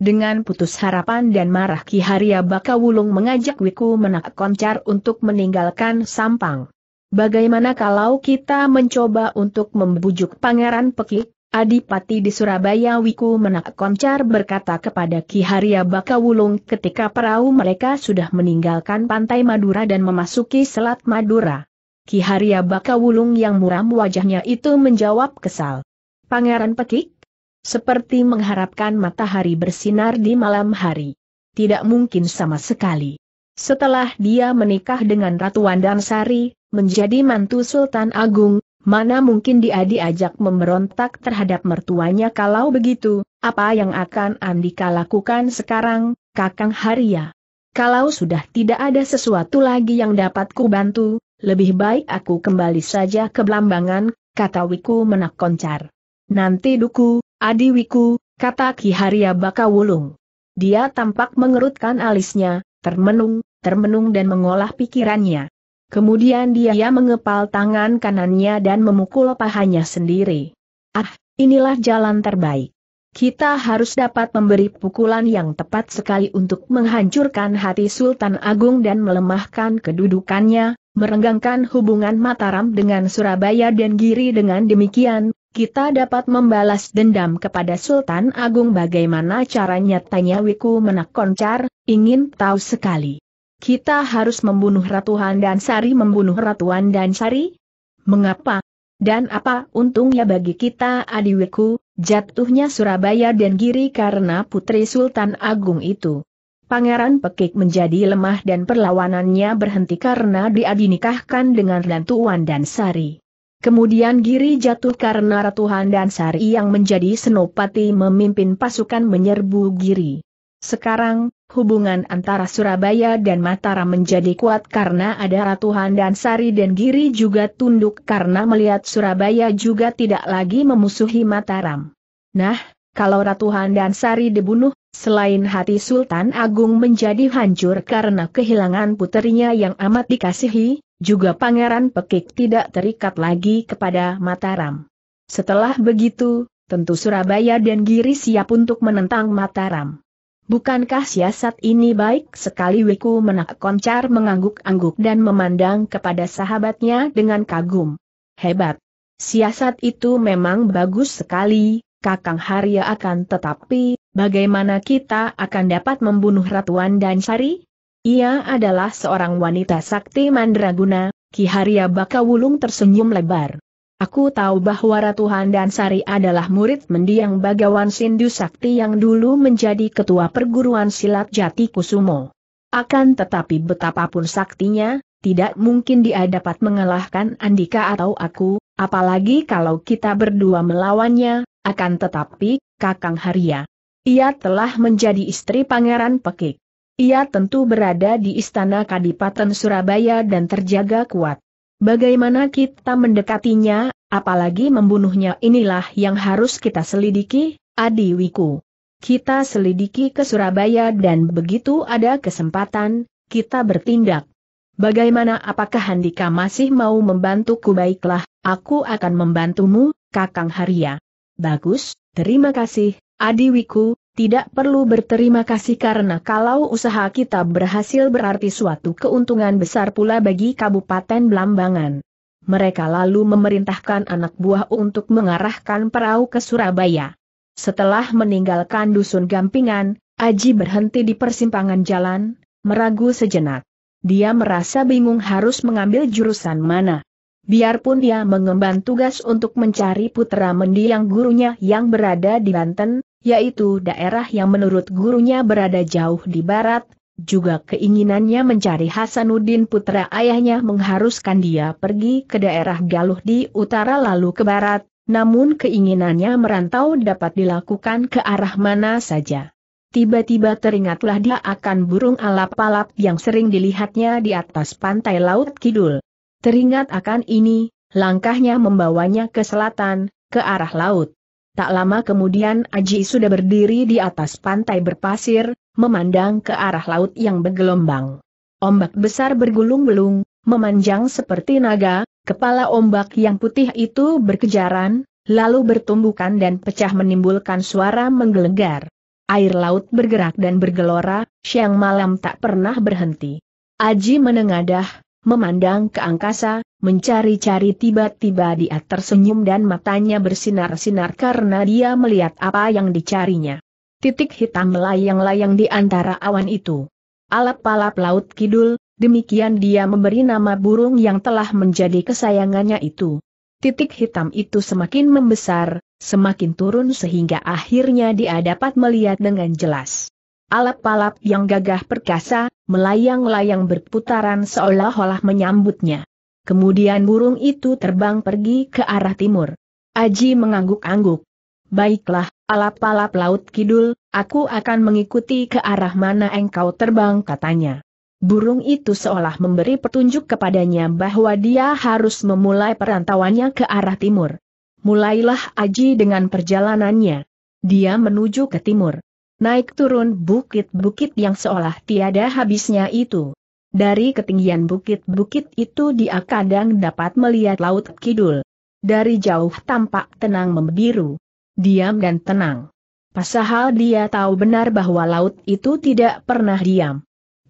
Dengan putus harapan dan marah Ki Haria Bakawulung mengajak Wiku Menak Koncar untuk meninggalkan Sampang. Bagaimana kalau kita mencoba untuk membujuk Pangeran Pekik? Adipati di Surabaya Wiku Menak Koncar berkata kepada Ki Haria Bakawulung ketika perahu mereka sudah meninggalkan pantai Madura dan memasuki Selat Madura. Ki Haria Bakawulung yang muram wajahnya itu menjawab kesal. Pangeran Pekik, seperti mengharapkan matahari bersinar di malam hari. Tidak mungkin sama sekali. Setelah dia menikah dengan Ratu Wandansari, menjadi mantu Sultan Agung, mana mungkin dia diajak memberontak terhadap mertuanya kalau begitu, apa yang akan Andika lakukan sekarang, Kakang Haria? Kalau sudah tidak ada sesuatu lagi yang dapat ku bantu, lebih baik aku kembali saja ke Blambangan, kata Wiku menakoncar. Nanti duku, adiwiku, kata Ki Kiharia Wulung. Dia tampak mengerutkan alisnya, termenung, termenung dan mengolah pikirannya. Kemudian dia mengepal tangan kanannya dan memukul pahanya sendiri. Ah, inilah jalan terbaik. Kita harus dapat memberi pukulan yang tepat sekali untuk menghancurkan hati Sultan Agung dan melemahkan kedudukannya, merenggangkan hubungan Mataram dengan Surabaya dan Giri dengan demikian, kita dapat membalas dendam kepada Sultan Agung bagaimana caranya tanya Wiku menakoncar, ingin tahu sekali. Kita harus membunuh Ratu dan Sari membunuh Ratu dan Sari? Mengapa? Dan apa untungnya bagi kita Adiwiku, jatuhnya Surabaya dan Giri karena putri Sultan Agung itu? Pangeran Pekik menjadi lemah dan perlawanannya berhenti karena dia dinikahkan dengan Rantuan dan Sari. Kemudian Giri jatuh karena Ratu Handan Sari yang menjadi senopati memimpin pasukan menyerbu Giri. Sekarang, hubungan antara Surabaya dan Mataram menjadi kuat karena ada Ratu Handan Sari dan Giri juga tunduk karena melihat Surabaya juga tidak lagi memusuhi Mataram. Nah, kalau Ratu Handan Sari dibunuh, Selain hati Sultan Agung menjadi hancur karena kehilangan putrinya yang amat dikasihi, juga Pangeran Pekik tidak terikat lagi kepada Mataram. Setelah begitu, tentu Surabaya dan Giri siap untuk menentang Mataram. Bukankah siasat ini baik sekali Wiku menak koncar mengangguk-angguk dan memandang kepada sahabatnya dengan kagum. Hebat. Siasat itu memang bagus sekali, Kakang Harya akan tetapi, Bagaimana kita akan dapat membunuh Ratuan dan Sari? Ia adalah seorang wanita sakti mandraguna, Ki Haria Bakawulung tersenyum lebar. Aku tahu bahwa Ratuan dan Sari adalah murid mendiang Bagawan Sindu Sakti yang dulu menjadi ketua perguruan silat Jati Kusumo. Akan tetapi betapapun saktinya, tidak mungkin dia dapat mengalahkan Andika atau aku, apalagi kalau kita berdua melawannya, akan tetapi, Kakang Haria. Ia telah menjadi istri Pangeran Pekik. Ia tentu berada di Istana Kadipaten Surabaya dan terjaga kuat. Bagaimana kita mendekatinya, apalagi membunuhnya inilah yang harus kita selidiki, Adi Wiku. Kita selidiki ke Surabaya dan begitu ada kesempatan, kita bertindak. Bagaimana apakah Handika masih mau membantuku baiklah, aku akan membantumu, Kakang Haria. Bagus, terima kasih, Adiwiku, tidak perlu berterima kasih karena kalau usaha kita berhasil berarti suatu keuntungan besar pula bagi Kabupaten Blambangan. Mereka lalu memerintahkan anak buah untuk mengarahkan perahu ke Surabaya. Setelah meninggalkan dusun Gampingan, Aji berhenti di persimpangan jalan, meragu sejenak. Dia merasa bingung harus mengambil jurusan mana. Biarpun dia mengemban tugas untuk mencari putra mendiang gurunya yang berada di Banten, yaitu daerah yang menurut gurunya berada jauh di barat, juga keinginannya mencari Hasanuddin putra ayahnya mengharuskan dia pergi ke daerah Galuh di utara lalu ke barat, namun keinginannya merantau dapat dilakukan ke arah mana saja. Tiba-tiba teringatlah dia akan burung alap-alap yang sering dilihatnya di atas pantai Laut Kidul. Teringat akan ini, langkahnya membawanya ke selatan, ke arah laut. Tak lama kemudian Aji sudah berdiri di atas pantai berpasir, memandang ke arah laut yang bergelombang. Ombak besar bergulung-gulung, memanjang seperti naga, kepala ombak yang putih itu berkejaran, lalu bertumbukan dan pecah menimbulkan suara menggelegar. Air laut bergerak dan bergelora, siang malam tak pernah berhenti. Aji menengadah, memandang ke angkasa, mencari-cari tiba-tiba dia tersenyum dan matanya bersinar-sinar karena dia melihat apa yang dicarinya. Titik hitam melayang-layang di antara awan itu. Alap-alap laut kidul, demikian dia memberi nama burung yang telah menjadi kesayangannya itu. Titik hitam itu semakin membesar, semakin turun sehingga akhirnya dia dapat melihat dengan jelas. Alap-alap yang gagah perkasa, melayang-layang berputaran seolah-olah menyambutnya. Kemudian burung itu terbang pergi ke arah timur. Aji mengangguk-angguk. Baiklah, alap-alap laut kidul, aku akan mengikuti ke arah mana engkau terbang katanya. Burung itu seolah memberi petunjuk kepadanya bahwa dia harus memulai perantauannya ke arah timur. Mulailah Aji dengan perjalanannya. Dia menuju ke timur naik turun bukit-bukit yang seolah tiada habisnya itu. Dari ketinggian bukit-bukit itu dia kadang dapat melihat laut kidul. Dari jauh tampak tenang membiru. Diam dan tenang. Pasahal dia tahu benar bahwa laut itu tidak pernah diam.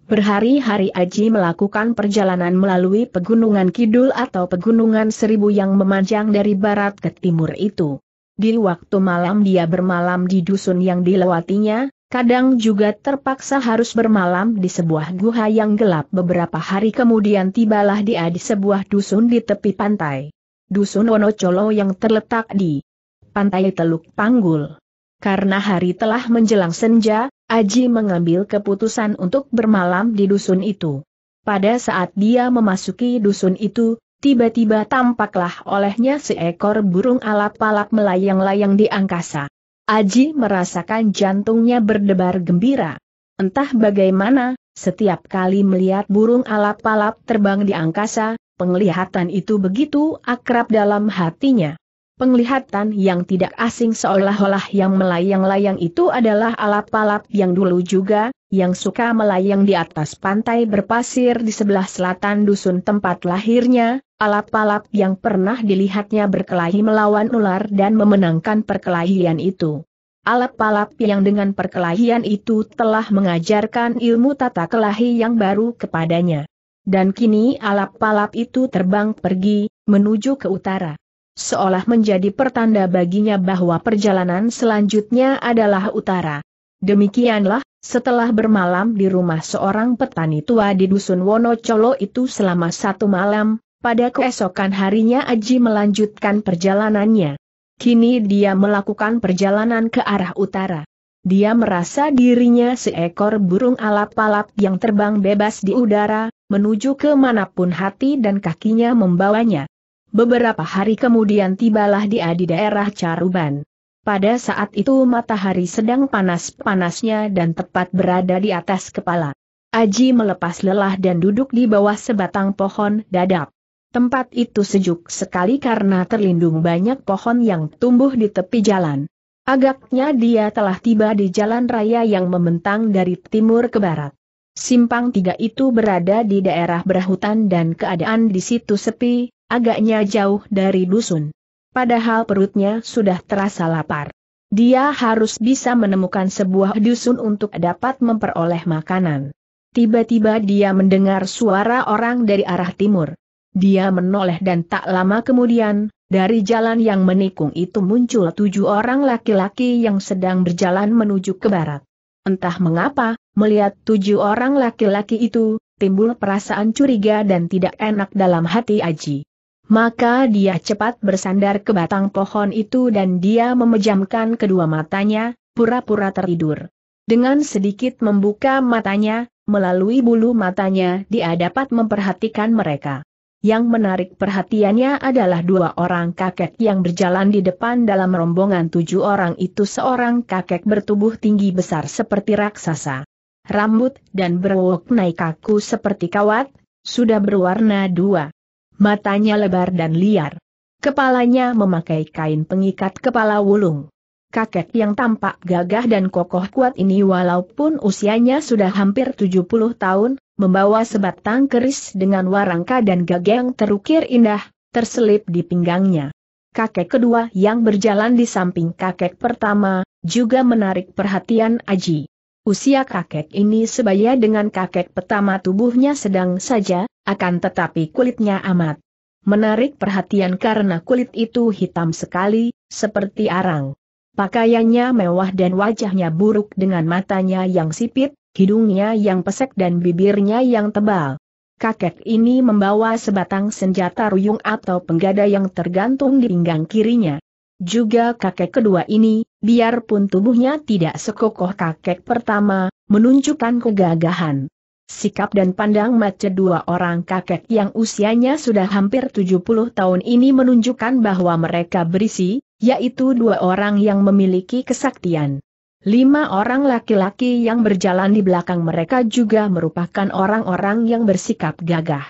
Berhari-hari Aji melakukan perjalanan melalui pegunungan kidul atau pegunungan seribu yang memanjang dari barat ke timur itu. Di waktu malam dia bermalam di dusun yang dilewatinya, kadang juga terpaksa harus bermalam di sebuah guha yang gelap beberapa hari kemudian tibalah dia di sebuah dusun di tepi pantai. Dusun Wonocolo yang terletak di pantai Teluk Panggul. Karena hari telah menjelang senja, Aji mengambil keputusan untuk bermalam di dusun itu. Pada saat dia memasuki dusun itu, tiba-tiba tampaklah olehnya seekor burung alap-alap melayang-layang di angkasa. Aji merasakan jantungnya berdebar gembira. Entah bagaimana, setiap kali melihat burung alap-alap terbang di angkasa, penglihatan itu begitu akrab dalam hatinya. Penglihatan yang tidak asing seolah-olah yang melayang-layang itu adalah alap-alap yang dulu juga, yang suka melayang di atas pantai berpasir di sebelah selatan dusun tempat lahirnya, Alap-alap yang pernah dilihatnya berkelahi melawan ular dan memenangkan perkelahian itu. Alap-alap yang dengan perkelahian itu telah mengajarkan ilmu tata kelahi yang baru kepadanya. Dan kini alap-alap itu terbang pergi, menuju ke utara. Seolah menjadi pertanda baginya bahwa perjalanan selanjutnya adalah utara. Demikianlah, setelah bermalam di rumah seorang petani tua di Dusun Wonocolo itu selama satu malam, pada keesokan harinya Aji melanjutkan perjalanannya. Kini dia melakukan perjalanan ke arah utara. Dia merasa dirinya seekor burung alap-alap yang terbang bebas di udara, menuju ke manapun hati dan kakinya membawanya. Beberapa hari kemudian tibalah dia di daerah Caruban. Pada saat itu matahari sedang panas-panasnya dan tepat berada di atas kepala. Aji melepas lelah dan duduk di bawah sebatang pohon dadap. Tempat itu sejuk sekali karena terlindung banyak pohon yang tumbuh di tepi jalan. Agaknya dia telah tiba di jalan raya yang membentang dari timur ke barat. Simpang tiga itu berada di daerah berhutan dan keadaan di situ sepi, agaknya jauh dari dusun. Padahal perutnya sudah terasa lapar. Dia harus bisa menemukan sebuah dusun untuk dapat memperoleh makanan. Tiba-tiba dia mendengar suara orang dari arah timur. Dia menoleh dan tak lama kemudian, dari jalan yang menikung itu muncul tujuh orang laki-laki yang sedang berjalan menuju ke barat. Entah mengapa, melihat tujuh orang laki-laki itu, timbul perasaan curiga dan tidak enak dalam hati Aji. Maka dia cepat bersandar ke batang pohon itu dan dia memejamkan kedua matanya, pura-pura tertidur. Dengan sedikit membuka matanya, melalui bulu matanya dia dapat memperhatikan mereka. Yang menarik perhatiannya adalah dua orang kakek yang berjalan di depan dalam rombongan tujuh orang itu seorang kakek bertubuh tinggi besar seperti raksasa. Rambut dan berwok naik kaku seperti kawat, sudah berwarna dua. Matanya lebar dan liar. Kepalanya memakai kain pengikat kepala wulung kakek yang tampak gagah dan kokoh kuat ini walaupun usianya sudah hampir 70 tahun, membawa sebatang keris dengan warangka dan gagang terukir indah, terselip di pinggangnya. Kakek kedua yang berjalan di samping kakek pertama, juga menarik perhatian Aji. Usia kakek ini sebaya dengan kakek pertama tubuhnya sedang saja, akan tetapi kulitnya amat menarik perhatian karena kulit itu hitam sekali, seperti arang. Pakaiannya mewah dan wajahnya buruk dengan matanya yang sipit, hidungnya yang pesek dan bibirnya yang tebal. Kakek ini membawa sebatang senjata ruyung atau penggada yang tergantung di pinggang kirinya. Juga kakek kedua ini, biarpun tubuhnya tidak sekokoh kakek pertama, menunjukkan kegagahan. Sikap dan pandang mata dua orang kakek yang usianya sudah hampir 70 tahun ini menunjukkan bahwa mereka berisi, yaitu dua orang yang memiliki kesaktian. Lima orang laki-laki yang berjalan di belakang mereka juga merupakan orang-orang yang bersikap gagah.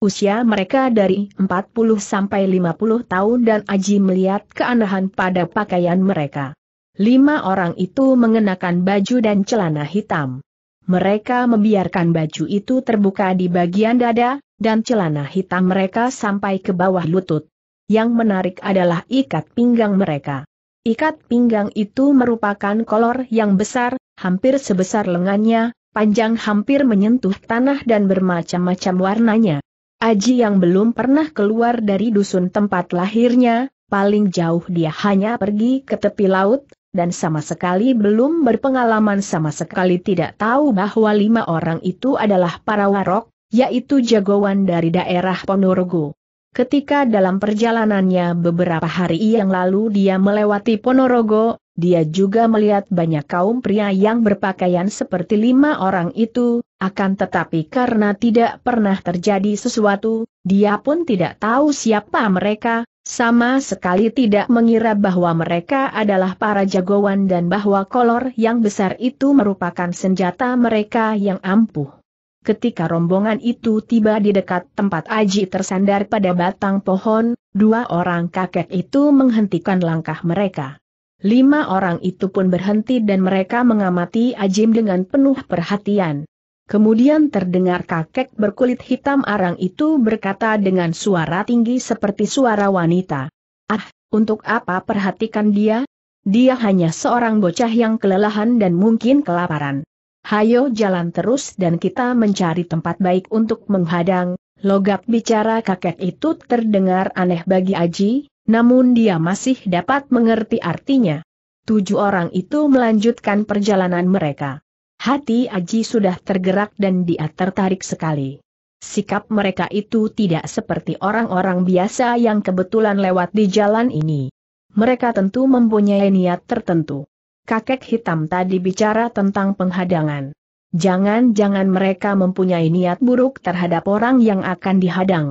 Usia mereka dari 40 sampai 50 tahun dan Aji melihat keanehan pada pakaian mereka. Lima orang itu mengenakan baju dan celana hitam. Mereka membiarkan baju itu terbuka di bagian dada, dan celana hitam mereka sampai ke bawah lutut yang menarik adalah ikat pinggang mereka. Ikat pinggang itu merupakan kolor yang besar, hampir sebesar lengannya, panjang hampir menyentuh tanah dan bermacam-macam warnanya. Aji yang belum pernah keluar dari dusun tempat lahirnya, paling jauh dia hanya pergi ke tepi laut, dan sama sekali belum berpengalaman sama sekali tidak tahu bahwa lima orang itu adalah para warok, yaitu jagoan dari daerah Ponorogo. Ketika dalam perjalanannya beberapa hari yang lalu dia melewati Ponorogo, dia juga melihat banyak kaum pria yang berpakaian seperti lima orang itu, akan tetapi karena tidak pernah terjadi sesuatu, dia pun tidak tahu siapa mereka, sama sekali tidak mengira bahwa mereka adalah para jagoan dan bahwa kolor yang besar itu merupakan senjata mereka yang ampuh. Ketika rombongan itu tiba di dekat tempat Aji tersandar pada batang pohon, dua orang kakek itu menghentikan langkah mereka. Lima orang itu pun berhenti dan mereka mengamati Ajim dengan penuh perhatian. Kemudian terdengar kakek berkulit hitam arang itu berkata dengan suara tinggi seperti suara wanita. Ah, untuk apa perhatikan dia? Dia hanya seorang bocah yang kelelahan dan mungkin kelaparan. Hayo jalan terus dan kita mencari tempat baik untuk menghadang, logak bicara kakek itu terdengar aneh bagi Aji, namun dia masih dapat mengerti artinya. Tujuh orang itu melanjutkan perjalanan mereka. Hati Aji sudah tergerak dan dia tertarik sekali. Sikap mereka itu tidak seperti orang-orang biasa yang kebetulan lewat di jalan ini. Mereka tentu mempunyai niat tertentu kakek hitam tadi bicara tentang penghadangan. Jangan-jangan mereka mempunyai niat buruk terhadap orang yang akan dihadang.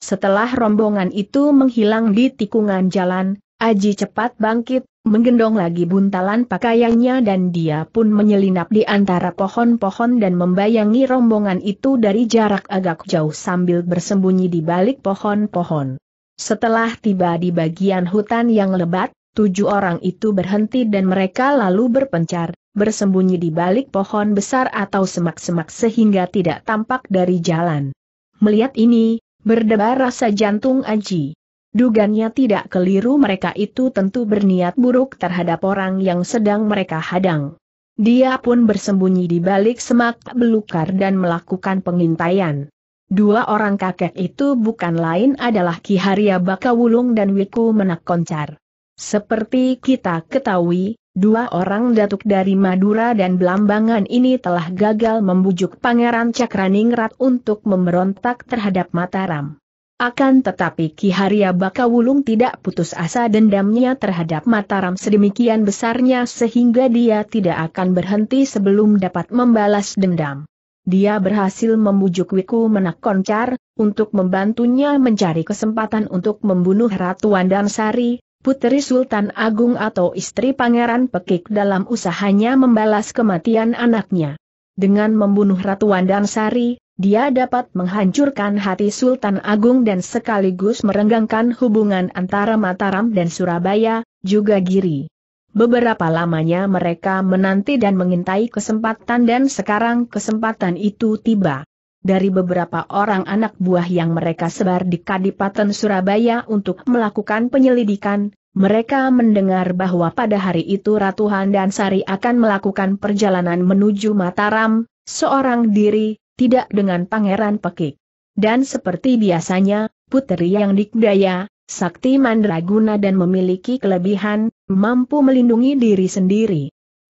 Setelah rombongan itu menghilang di tikungan jalan, Aji cepat bangkit, menggendong lagi buntalan pakaiannya dan dia pun menyelinap di antara pohon-pohon dan membayangi rombongan itu dari jarak agak jauh sambil bersembunyi di balik pohon-pohon. Setelah tiba di bagian hutan yang lebat, Tujuh orang itu berhenti dan mereka lalu berpencar, bersembunyi di balik pohon besar atau semak-semak sehingga tidak tampak dari jalan. Melihat ini, berdebar rasa jantung Aji. Dugannya tidak keliru mereka itu tentu berniat buruk terhadap orang yang sedang mereka hadang. Dia pun bersembunyi di balik semak belukar dan melakukan pengintaian. Dua orang kakek itu bukan lain adalah Ki Haria Bakawulung dan Wiku Menak Koncar. Seperti kita ketahui, dua orang datuk dari Madura dan Belambangan ini telah gagal membujuk Pangeran Cakraningrat untuk memberontak terhadap Mataram. Akan tetapi Ki Haria Bakawulung tidak putus asa dendamnya terhadap Mataram sedemikian besarnya sehingga dia tidak akan berhenti sebelum dapat membalas dendam. Dia berhasil membujuk Wiku Menak Koncar untuk membantunya mencari kesempatan untuk membunuh Ratu Wandansari, Putri Sultan Agung atau istri Pangeran Pekik dalam usahanya membalas kematian anaknya. Dengan membunuh Ratu Wandansari, dia dapat menghancurkan hati Sultan Agung dan sekaligus merenggangkan hubungan antara Mataram dan Surabaya, juga Giri. Beberapa lamanya mereka menanti dan mengintai kesempatan dan sekarang kesempatan itu tiba dari beberapa orang anak buah yang mereka sebar di Kadipaten Surabaya untuk melakukan penyelidikan, mereka mendengar bahwa pada hari itu Ratu Handan Sari akan melakukan perjalanan menuju Mataram, seorang diri, tidak dengan Pangeran Pekik. Dan seperti biasanya, putri yang dikdaya, sakti mandraguna dan memiliki kelebihan, mampu melindungi diri sendiri.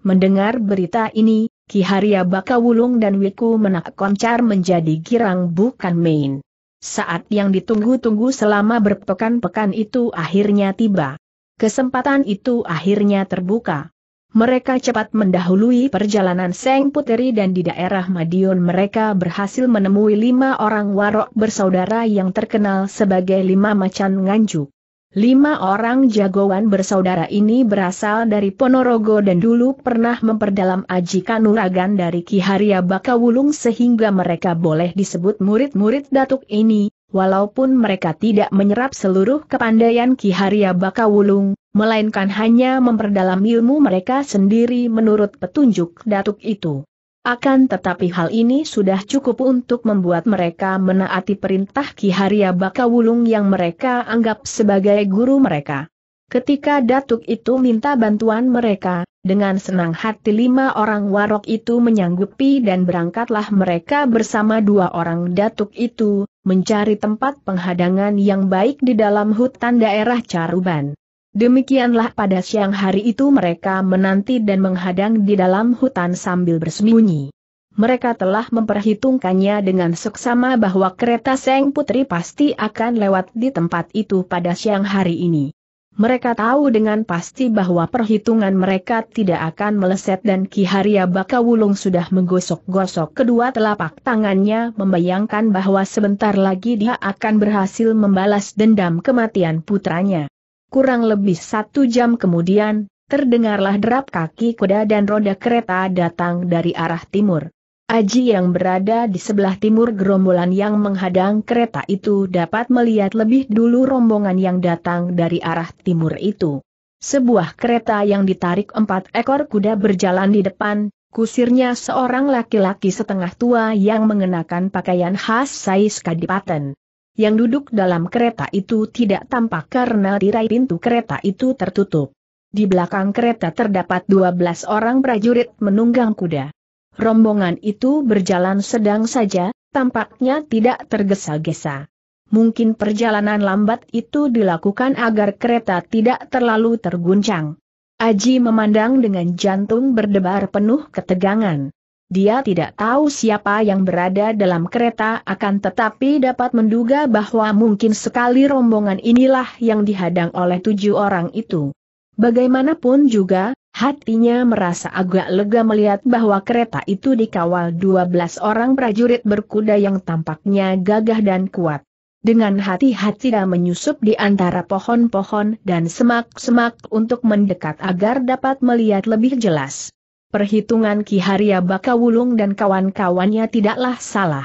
Mendengar berita ini, Ki Kiharia Bakawulung dan Wiku Menak Koncar menjadi girang bukan main. Saat yang ditunggu-tunggu selama berpekan-pekan itu akhirnya tiba. Kesempatan itu akhirnya terbuka. Mereka cepat mendahului perjalanan Seng Puteri dan di daerah Madiun mereka berhasil menemui lima orang warok bersaudara yang terkenal sebagai lima macan nganjuk. Lima orang jagoan bersaudara ini berasal dari Ponorogo dan dulu pernah memperdalam aji kanuragan dari Ki Haria Bakawulung sehingga mereka boleh disebut murid-murid datuk ini, walaupun mereka tidak menyerap seluruh kepandaian Ki Haria Bakawulung, melainkan hanya memperdalam ilmu mereka sendiri menurut petunjuk datuk itu. Akan tetapi hal ini sudah cukup untuk membuat mereka menaati perintah Ki Haria Bakawulung yang mereka anggap sebagai guru mereka. Ketika Datuk itu minta bantuan mereka, dengan senang hati lima orang warok itu menyanggupi dan berangkatlah mereka bersama dua orang Datuk itu, mencari tempat penghadangan yang baik di dalam hutan daerah Caruban. Demikianlah pada siang hari itu mereka menanti dan menghadang di dalam hutan sambil bersembunyi. Mereka telah memperhitungkannya dengan seksama bahwa kereta Seng Putri pasti akan lewat di tempat itu pada siang hari ini. Mereka tahu dengan pasti bahwa perhitungan mereka tidak akan meleset dan Ki Haria Bakawulung sudah menggosok-gosok kedua telapak tangannya membayangkan bahwa sebentar lagi dia akan berhasil membalas dendam kematian putranya. Kurang lebih satu jam kemudian, terdengarlah derap kaki kuda dan roda kereta datang dari arah timur. Aji yang berada di sebelah timur gerombolan yang menghadang kereta itu dapat melihat lebih dulu rombongan yang datang dari arah timur itu. Sebuah kereta yang ditarik empat ekor kuda berjalan di depan, kusirnya seorang laki-laki setengah tua yang mengenakan pakaian khas Sais Kadipaten yang duduk dalam kereta itu tidak tampak karena tirai pintu kereta itu tertutup. Di belakang kereta terdapat 12 orang prajurit menunggang kuda. Rombongan itu berjalan sedang saja, tampaknya tidak tergesa-gesa. Mungkin perjalanan lambat itu dilakukan agar kereta tidak terlalu terguncang. Aji memandang dengan jantung berdebar penuh ketegangan. Dia tidak tahu siapa yang berada dalam kereta akan tetapi dapat menduga bahwa mungkin sekali rombongan inilah yang dihadang oleh tujuh orang itu. Bagaimanapun juga, hatinya merasa agak lega melihat bahwa kereta itu dikawal 12 orang prajurit berkuda yang tampaknya gagah dan kuat. Dengan hati-hati dia menyusup di antara pohon-pohon dan semak-semak untuk mendekat agar dapat melihat lebih jelas. Perhitungan Ki Haria Bakawulung dan kawan-kawannya tidaklah salah.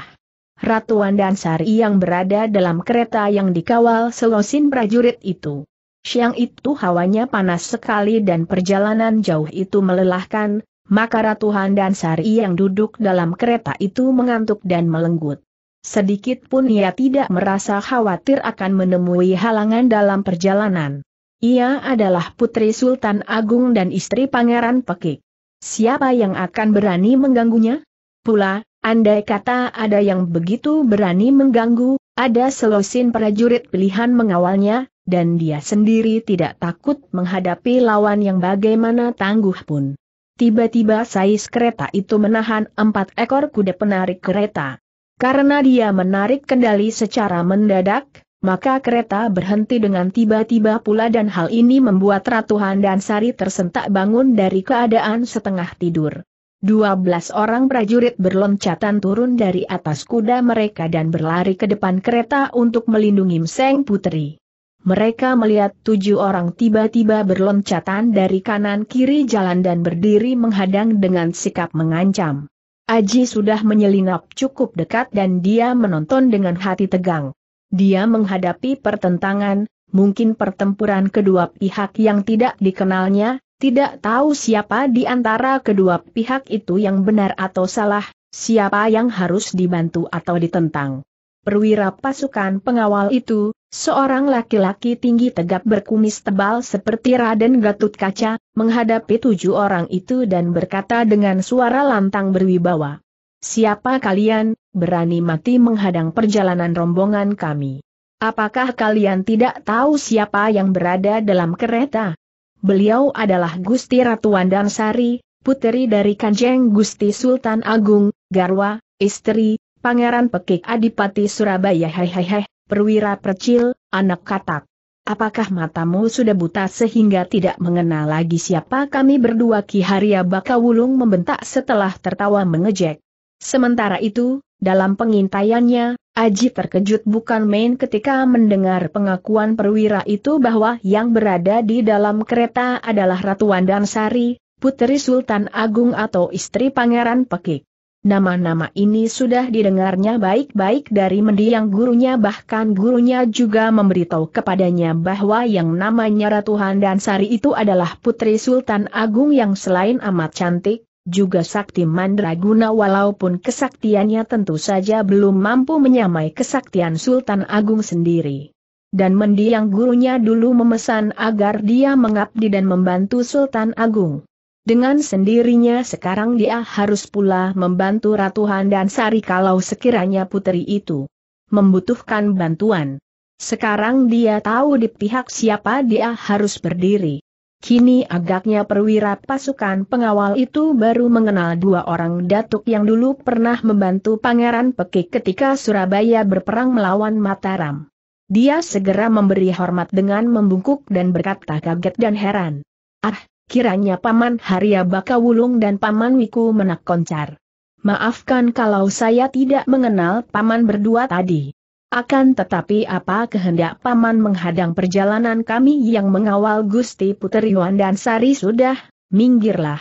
Ratu Andansari yang berada dalam kereta yang dikawal selosin prajurit itu. Siang itu hawanya panas sekali dan perjalanan jauh itu melelahkan, maka Ratu Handansari yang duduk dalam kereta itu mengantuk dan melenggut. Sedikit pun ia tidak merasa khawatir akan menemui halangan dalam perjalanan. Ia adalah putri Sultan Agung dan istri Pangeran Pekik. Siapa yang akan berani mengganggunya? Pula, andai kata ada yang begitu berani mengganggu, ada selosin prajurit pilihan mengawalnya, dan dia sendiri tidak takut menghadapi lawan yang bagaimana tangguh pun. Tiba-tiba sais kereta itu menahan empat ekor kuda penarik kereta. Karena dia menarik kendali secara mendadak, maka kereta berhenti dengan tiba-tiba pula dan hal ini membuat Ratu Handan Sari tersentak bangun dari keadaan setengah tidur. Dua orang prajurit berloncatan turun dari atas kuda mereka dan berlari ke depan kereta untuk melindungi Mseng Putri. Mereka melihat tujuh orang tiba-tiba berloncatan dari kanan kiri jalan dan berdiri menghadang dengan sikap mengancam. Aji sudah menyelinap cukup dekat dan dia menonton dengan hati tegang. Dia menghadapi pertentangan, mungkin pertempuran kedua pihak yang tidak dikenalnya, tidak tahu siapa di antara kedua pihak itu yang benar atau salah, siapa yang harus dibantu atau ditentang. Perwira pasukan pengawal itu, seorang laki-laki tinggi tegap berkumis tebal seperti Raden Gatut Kaca, menghadapi tujuh orang itu dan berkata dengan suara lantang berwibawa. Siapa kalian, berani mati menghadang perjalanan rombongan kami. Apakah kalian tidak tahu siapa yang berada dalam kereta? Beliau adalah Gusti Ratu Wandansari, puteri dari Kanjeng Gusti Sultan Agung, Garwa, istri, Pangeran Pekik Adipati Surabaya hehehe, perwira percil, anak katak. Apakah matamu sudah buta sehingga tidak mengenal lagi siapa kami berdua Ki Haria Bakawulung membentak setelah tertawa mengejek. Sementara itu, dalam pengintaiannya, Aji terkejut bukan main ketika mendengar pengakuan perwira itu bahwa yang berada di dalam kereta adalah Ratu Wandansari, putri Sultan Agung atau istri Pangeran Pekik. Nama-nama ini sudah didengarnya baik-baik dari mendiang gurunya bahkan gurunya juga memberitahu kepadanya bahwa yang namanya Ratu Handansari itu adalah putri Sultan Agung yang selain amat cantik, juga sakti mandraguna walaupun kesaktiannya tentu saja belum mampu menyamai kesaktian Sultan Agung sendiri. Dan mendiang gurunya dulu memesan agar dia mengabdi dan membantu Sultan Agung. Dengan sendirinya sekarang dia harus pula membantu Ratu Handan Sari kalau sekiranya putri itu membutuhkan bantuan. Sekarang dia tahu di pihak siapa dia harus berdiri. Kini agaknya perwira pasukan pengawal itu baru mengenal dua orang datuk yang dulu pernah membantu Pangeran Pekik ketika Surabaya berperang melawan Mataram. Dia segera memberi hormat dengan membungkuk dan berkata kaget dan heran. Ah, kiranya Paman Harya Bakawulung dan Paman Wiku menak koncar. Maafkan kalau saya tidak mengenal Paman berdua tadi. Akan tetapi apa kehendak Paman menghadang perjalanan kami yang mengawal Gusti Puteri Yuan dan Sari sudah, minggirlah.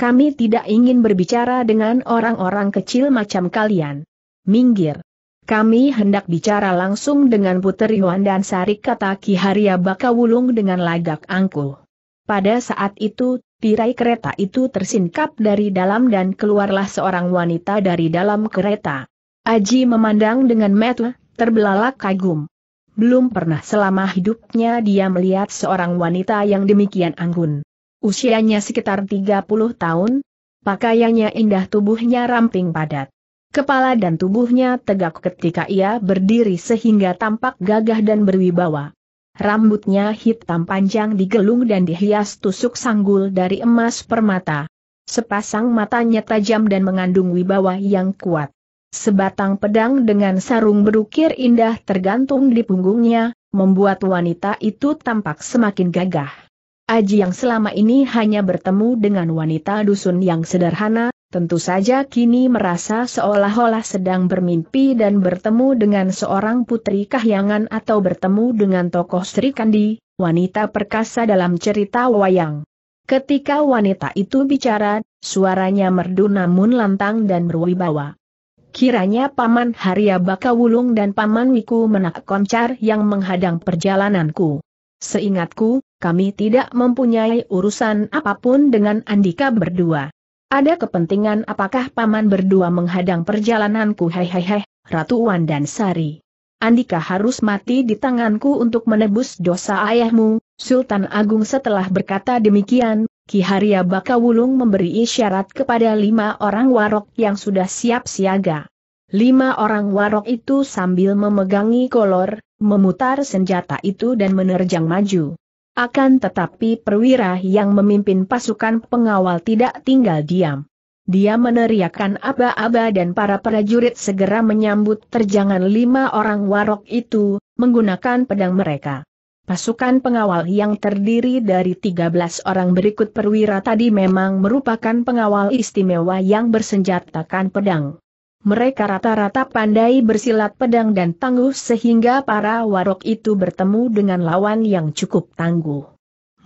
Kami tidak ingin berbicara dengan orang-orang kecil macam kalian. Minggir. Kami hendak bicara langsung dengan Puteri Yuan dan Sari kata Ki Haria Bakawulung dengan lagak angkuh. Pada saat itu, tirai kereta itu tersingkap dari dalam dan keluarlah seorang wanita dari dalam kereta. Aji memandang dengan mata terbelalak kagum. Belum pernah selama hidupnya dia melihat seorang wanita yang demikian anggun. Usianya sekitar 30 tahun, pakaiannya indah tubuhnya ramping padat. Kepala dan tubuhnya tegak ketika ia berdiri sehingga tampak gagah dan berwibawa. Rambutnya hitam panjang digelung dan dihias tusuk sanggul dari emas permata. Sepasang matanya tajam dan mengandung wibawa yang kuat. Sebatang pedang dengan sarung berukir indah tergantung di punggungnya, membuat wanita itu tampak semakin gagah. Aji yang selama ini hanya bertemu dengan wanita dusun yang sederhana, tentu saja kini merasa seolah-olah sedang bermimpi dan bertemu dengan seorang putri kahyangan atau bertemu dengan tokoh Sri Kandi, wanita perkasa dalam cerita wayang. Ketika wanita itu bicara, suaranya merdu namun lantang dan berwibawa. Kiranya Paman Harya Bakawulung dan Paman Wiku menak koncar yang menghadang perjalananku. Seingatku, kami tidak mempunyai urusan apapun dengan Andika berdua. Ada kepentingan apakah Paman berdua menghadang perjalananku Hei hei hei, Ratu Wan dan Sari. Andika harus mati di tanganku untuk menebus dosa ayahmu, Sultan Agung setelah berkata demikian, Ki Haria Wulung memberi isyarat kepada lima orang warok yang sudah siap siaga. Lima orang warok itu sambil memegangi kolor, memutar senjata itu dan menerjang maju. Akan tetapi perwira yang memimpin pasukan pengawal tidak tinggal diam. Dia meneriakkan aba-aba dan para prajurit segera menyambut terjangan lima orang warok itu, menggunakan pedang mereka. Pasukan pengawal yang terdiri dari 13 orang berikut perwira tadi memang merupakan pengawal istimewa yang bersenjatakan pedang. Mereka rata-rata pandai bersilat pedang dan tangguh sehingga para warok itu bertemu dengan lawan yang cukup tangguh.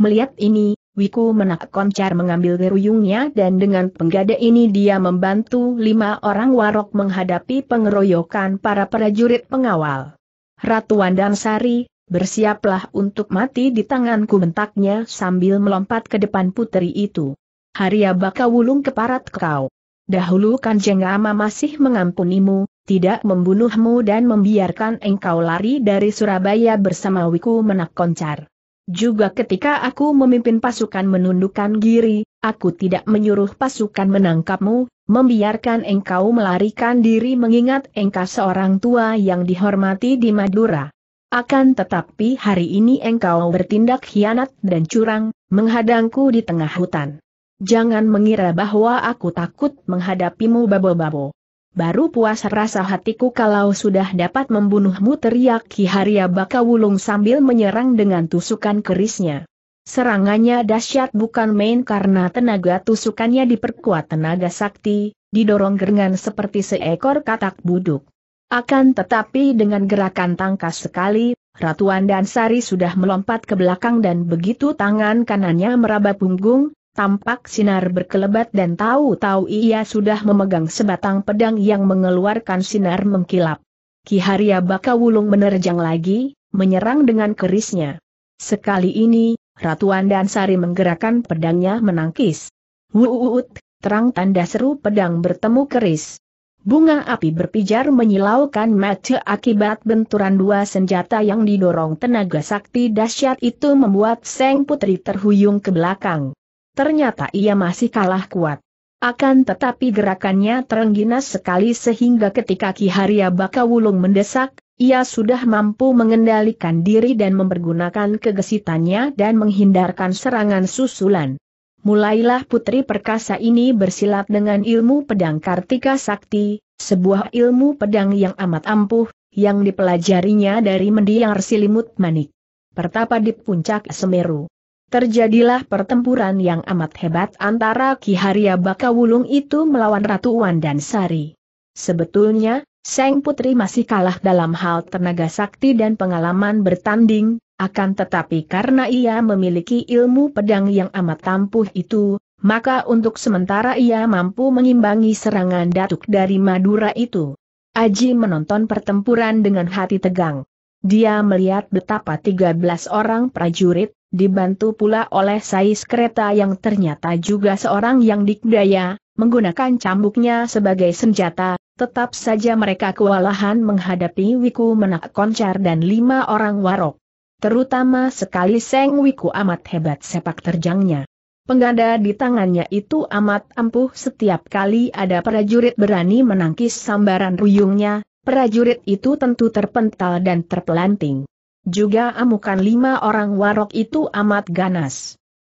Melihat ini, Wiku menak koncar mengambil geruyungnya dan dengan penggada ini dia membantu lima orang warok menghadapi pengeroyokan para prajurit pengawal. Ratu Sari, Bersiaplah untuk mati di tanganku bentaknya sambil melompat ke depan putri itu. Haria baka wulung keparat kau. Dahulu Kanjeng Ama masih mengampunimu, tidak membunuhmu dan membiarkan engkau lari dari Surabaya bersama Wiku Menak Koncar. Juga ketika aku memimpin pasukan menundukkan giri, aku tidak menyuruh pasukan menangkapmu, membiarkan engkau melarikan diri mengingat engkau seorang tua yang dihormati di Madura. Akan tetapi hari ini engkau bertindak hianat dan curang, menghadangku di tengah hutan. Jangan mengira bahwa aku takut menghadapimu babo-babo. Baru puas rasa hatiku kalau sudah dapat membunuhmu teriak Ki Haria Wulung sambil menyerang dengan tusukan kerisnya. Serangannya dahsyat bukan main karena tenaga tusukannya diperkuat tenaga sakti, didorong gerengan seperti seekor katak buduk. Akan tetapi dengan gerakan tangkas sekali, Ratuan dan Sari sudah melompat ke belakang dan begitu tangan kanannya meraba punggung, tampak sinar berkelebat dan tahu-tahu ia sudah memegang sebatang pedang yang mengeluarkan sinar mengkilap. Ki Haria Bakawulung menerjang lagi, menyerang dengan kerisnya. Sekali ini, Ratuan dan Sari menggerakkan pedangnya menangkis. Wuut, terang tanda seru pedang bertemu keris. Bunga api berpijar menyilaukan mata akibat benturan dua senjata yang didorong tenaga sakti dahsyat itu membuat Seng Putri terhuyung ke belakang. Ternyata ia masih kalah kuat. Akan tetapi gerakannya terengginas sekali sehingga ketika Ki Haria Bakawulung mendesak, ia sudah mampu mengendalikan diri dan mempergunakan kegesitannya dan menghindarkan serangan susulan mulailah putri perkasa ini bersilat dengan ilmu pedang Kartika Sakti, sebuah ilmu pedang yang amat ampuh, yang dipelajarinya dari mendiang silimut manik. Pertapa di puncak Semeru. Terjadilah pertempuran yang amat hebat antara Ki Haria Bakawulung itu melawan Ratu Wandan Sari. Sebetulnya, Seng Putri masih kalah dalam hal tenaga sakti dan pengalaman bertanding, akan tetapi karena ia memiliki ilmu pedang yang amat tampuh itu, maka untuk sementara ia mampu mengimbangi serangan datuk dari Madura itu. Aji menonton pertempuran dengan hati tegang. Dia melihat betapa 13 orang prajurit, dibantu pula oleh sais kereta yang ternyata juga seorang yang dikdaya, menggunakan cambuknya sebagai senjata, tetap saja mereka kewalahan menghadapi Wiku Menak Koncar dan lima orang warok. Terutama sekali Seng Wiku amat hebat sepak terjangnya. Pengganda di tangannya itu amat ampuh setiap kali ada prajurit berani menangkis sambaran ruyungnya, prajurit itu tentu terpental dan terpelanting. Juga amukan lima orang warok itu amat ganas.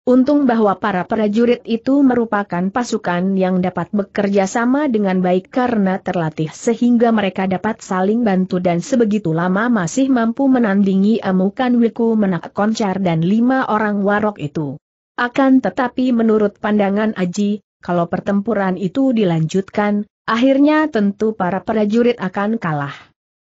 Untung bahwa para prajurit itu merupakan pasukan yang dapat bekerja sama dengan baik karena terlatih sehingga mereka dapat saling bantu dan sebegitu lama masih mampu menandingi amukan Wiku Menak Koncar dan lima orang warok itu. Akan tetapi menurut pandangan Aji, kalau pertempuran itu dilanjutkan, akhirnya tentu para prajurit akan kalah.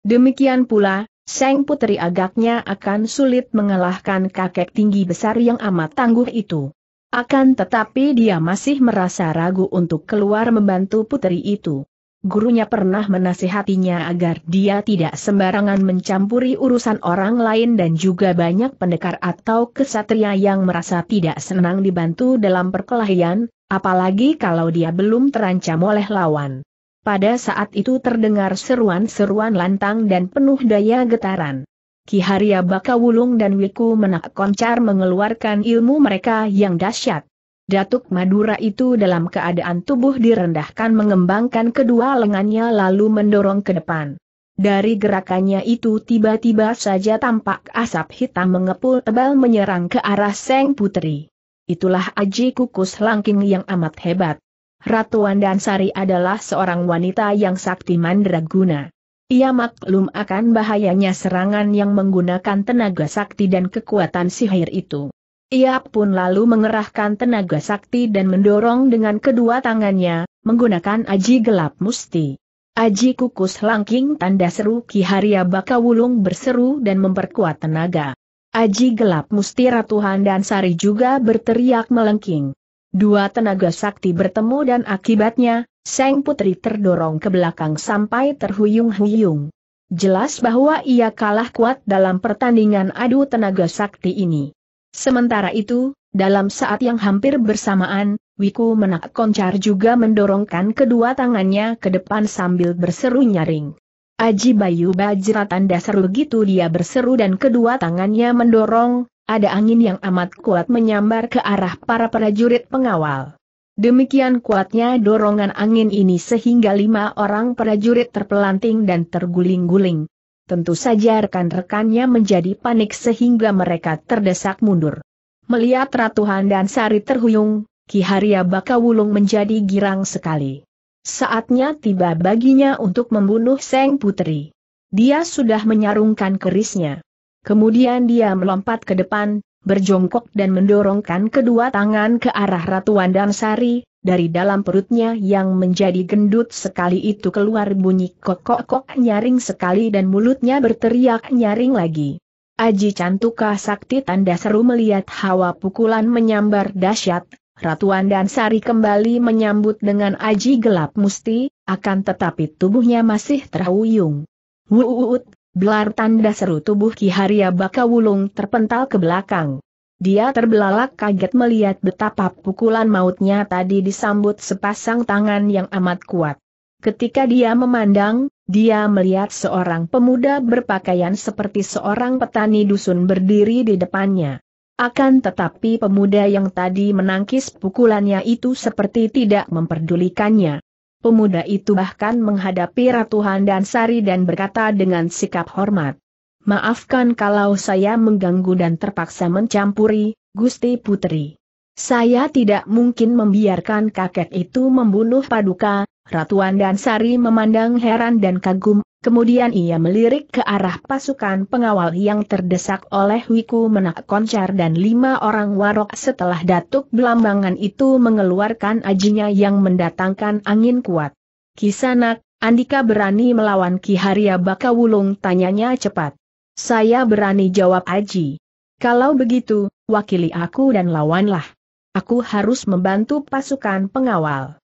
Demikian pula, Seng Putri agaknya akan sulit mengalahkan kakek tinggi besar yang amat tangguh itu. Akan tetapi dia masih merasa ragu untuk keluar membantu putri itu. Gurunya pernah menasihatinya agar dia tidak sembarangan mencampuri urusan orang lain dan juga banyak pendekar atau kesatria yang merasa tidak senang dibantu dalam perkelahian, apalagi kalau dia belum terancam oleh lawan. Pada saat itu terdengar seruan-seruan lantang dan penuh daya getaran. Ki Haria Bakawulung dan Wiku Menak Koncar mengeluarkan ilmu mereka yang dahsyat. Datuk Madura itu dalam keadaan tubuh direndahkan mengembangkan kedua lengannya lalu mendorong ke depan. Dari gerakannya itu tiba-tiba saja tampak asap hitam mengepul tebal menyerang ke arah Seng Putri. Itulah Aji Kukus Langking yang amat hebat. Ratu Wandansari adalah seorang wanita yang sakti mandraguna. Ia maklum akan bahayanya serangan yang menggunakan tenaga sakti dan kekuatan sihir itu. Ia pun lalu mengerahkan tenaga sakti dan mendorong dengan kedua tangannya, menggunakan aji gelap musti. Aji kukus langking tanda seru Ki Haria Baka Wulung berseru dan memperkuat tenaga. Aji gelap musti Ratu Handansari juga berteriak melengking. Dua tenaga sakti bertemu dan akibatnya, Seng Putri terdorong ke belakang sampai terhuyung-huyung. Jelas bahwa ia kalah kuat dalam pertandingan adu tenaga sakti ini. Sementara itu, dalam saat yang hampir bersamaan, Wiku Menak Koncar juga mendorongkan kedua tangannya ke depan sambil berseru nyaring. Aji Bayu Bajra tanda seru gitu dia berseru dan kedua tangannya mendorong, ada angin yang amat kuat menyambar ke arah para prajurit pengawal. Demikian kuatnya dorongan angin ini sehingga lima orang prajurit terpelanting dan terguling-guling. Tentu saja rekan-rekannya menjadi panik sehingga mereka terdesak mundur. Melihat Ratuhan dan Sari terhuyung, Ki Haria Bakawulung menjadi girang sekali. Saatnya tiba baginya untuk membunuh Seng Putri. Dia sudah menyarungkan kerisnya. Kemudian dia melompat ke depan, berjongkok dan mendorongkan kedua tangan ke arah Ratu Wandansari, dari dalam perutnya yang menjadi gendut sekali itu keluar bunyi kokok-kok nyaring sekali dan mulutnya berteriak nyaring lagi. Aji Cantuka Sakti tanda seru melihat hawa pukulan menyambar dahsyat, Ratu Wandansari kembali menyambut dengan aji gelap musti, akan tetapi tubuhnya masih terhuyung. Wuut, Belar tanda seru tubuh Ki Haria Bakawulung terpental ke belakang. Dia terbelalak kaget melihat betapa pukulan mautnya tadi disambut sepasang tangan yang amat kuat. Ketika dia memandang, dia melihat seorang pemuda berpakaian seperti seorang petani dusun berdiri di depannya. Akan tetapi pemuda yang tadi menangkis pukulannya itu seperti tidak memperdulikannya. Pemuda itu bahkan menghadapi Ratu Handan Sari dan berkata dengan sikap hormat. Maafkan kalau saya mengganggu dan terpaksa mencampuri, Gusti Putri. Saya tidak mungkin membiarkan kakek itu membunuh Paduka, Ratu Sari memandang heran dan kagum, Kemudian ia melirik ke arah pasukan pengawal yang terdesak oleh Wiku Menak Koncar dan lima orang warok setelah Datuk Belambangan itu mengeluarkan ajinya yang mendatangkan angin kuat. Kisanak, Andika berani melawan Ki Haria Bakawulung tanyanya cepat. Saya berani jawab Aji. Kalau begitu, wakili aku dan lawanlah. Aku harus membantu pasukan pengawal.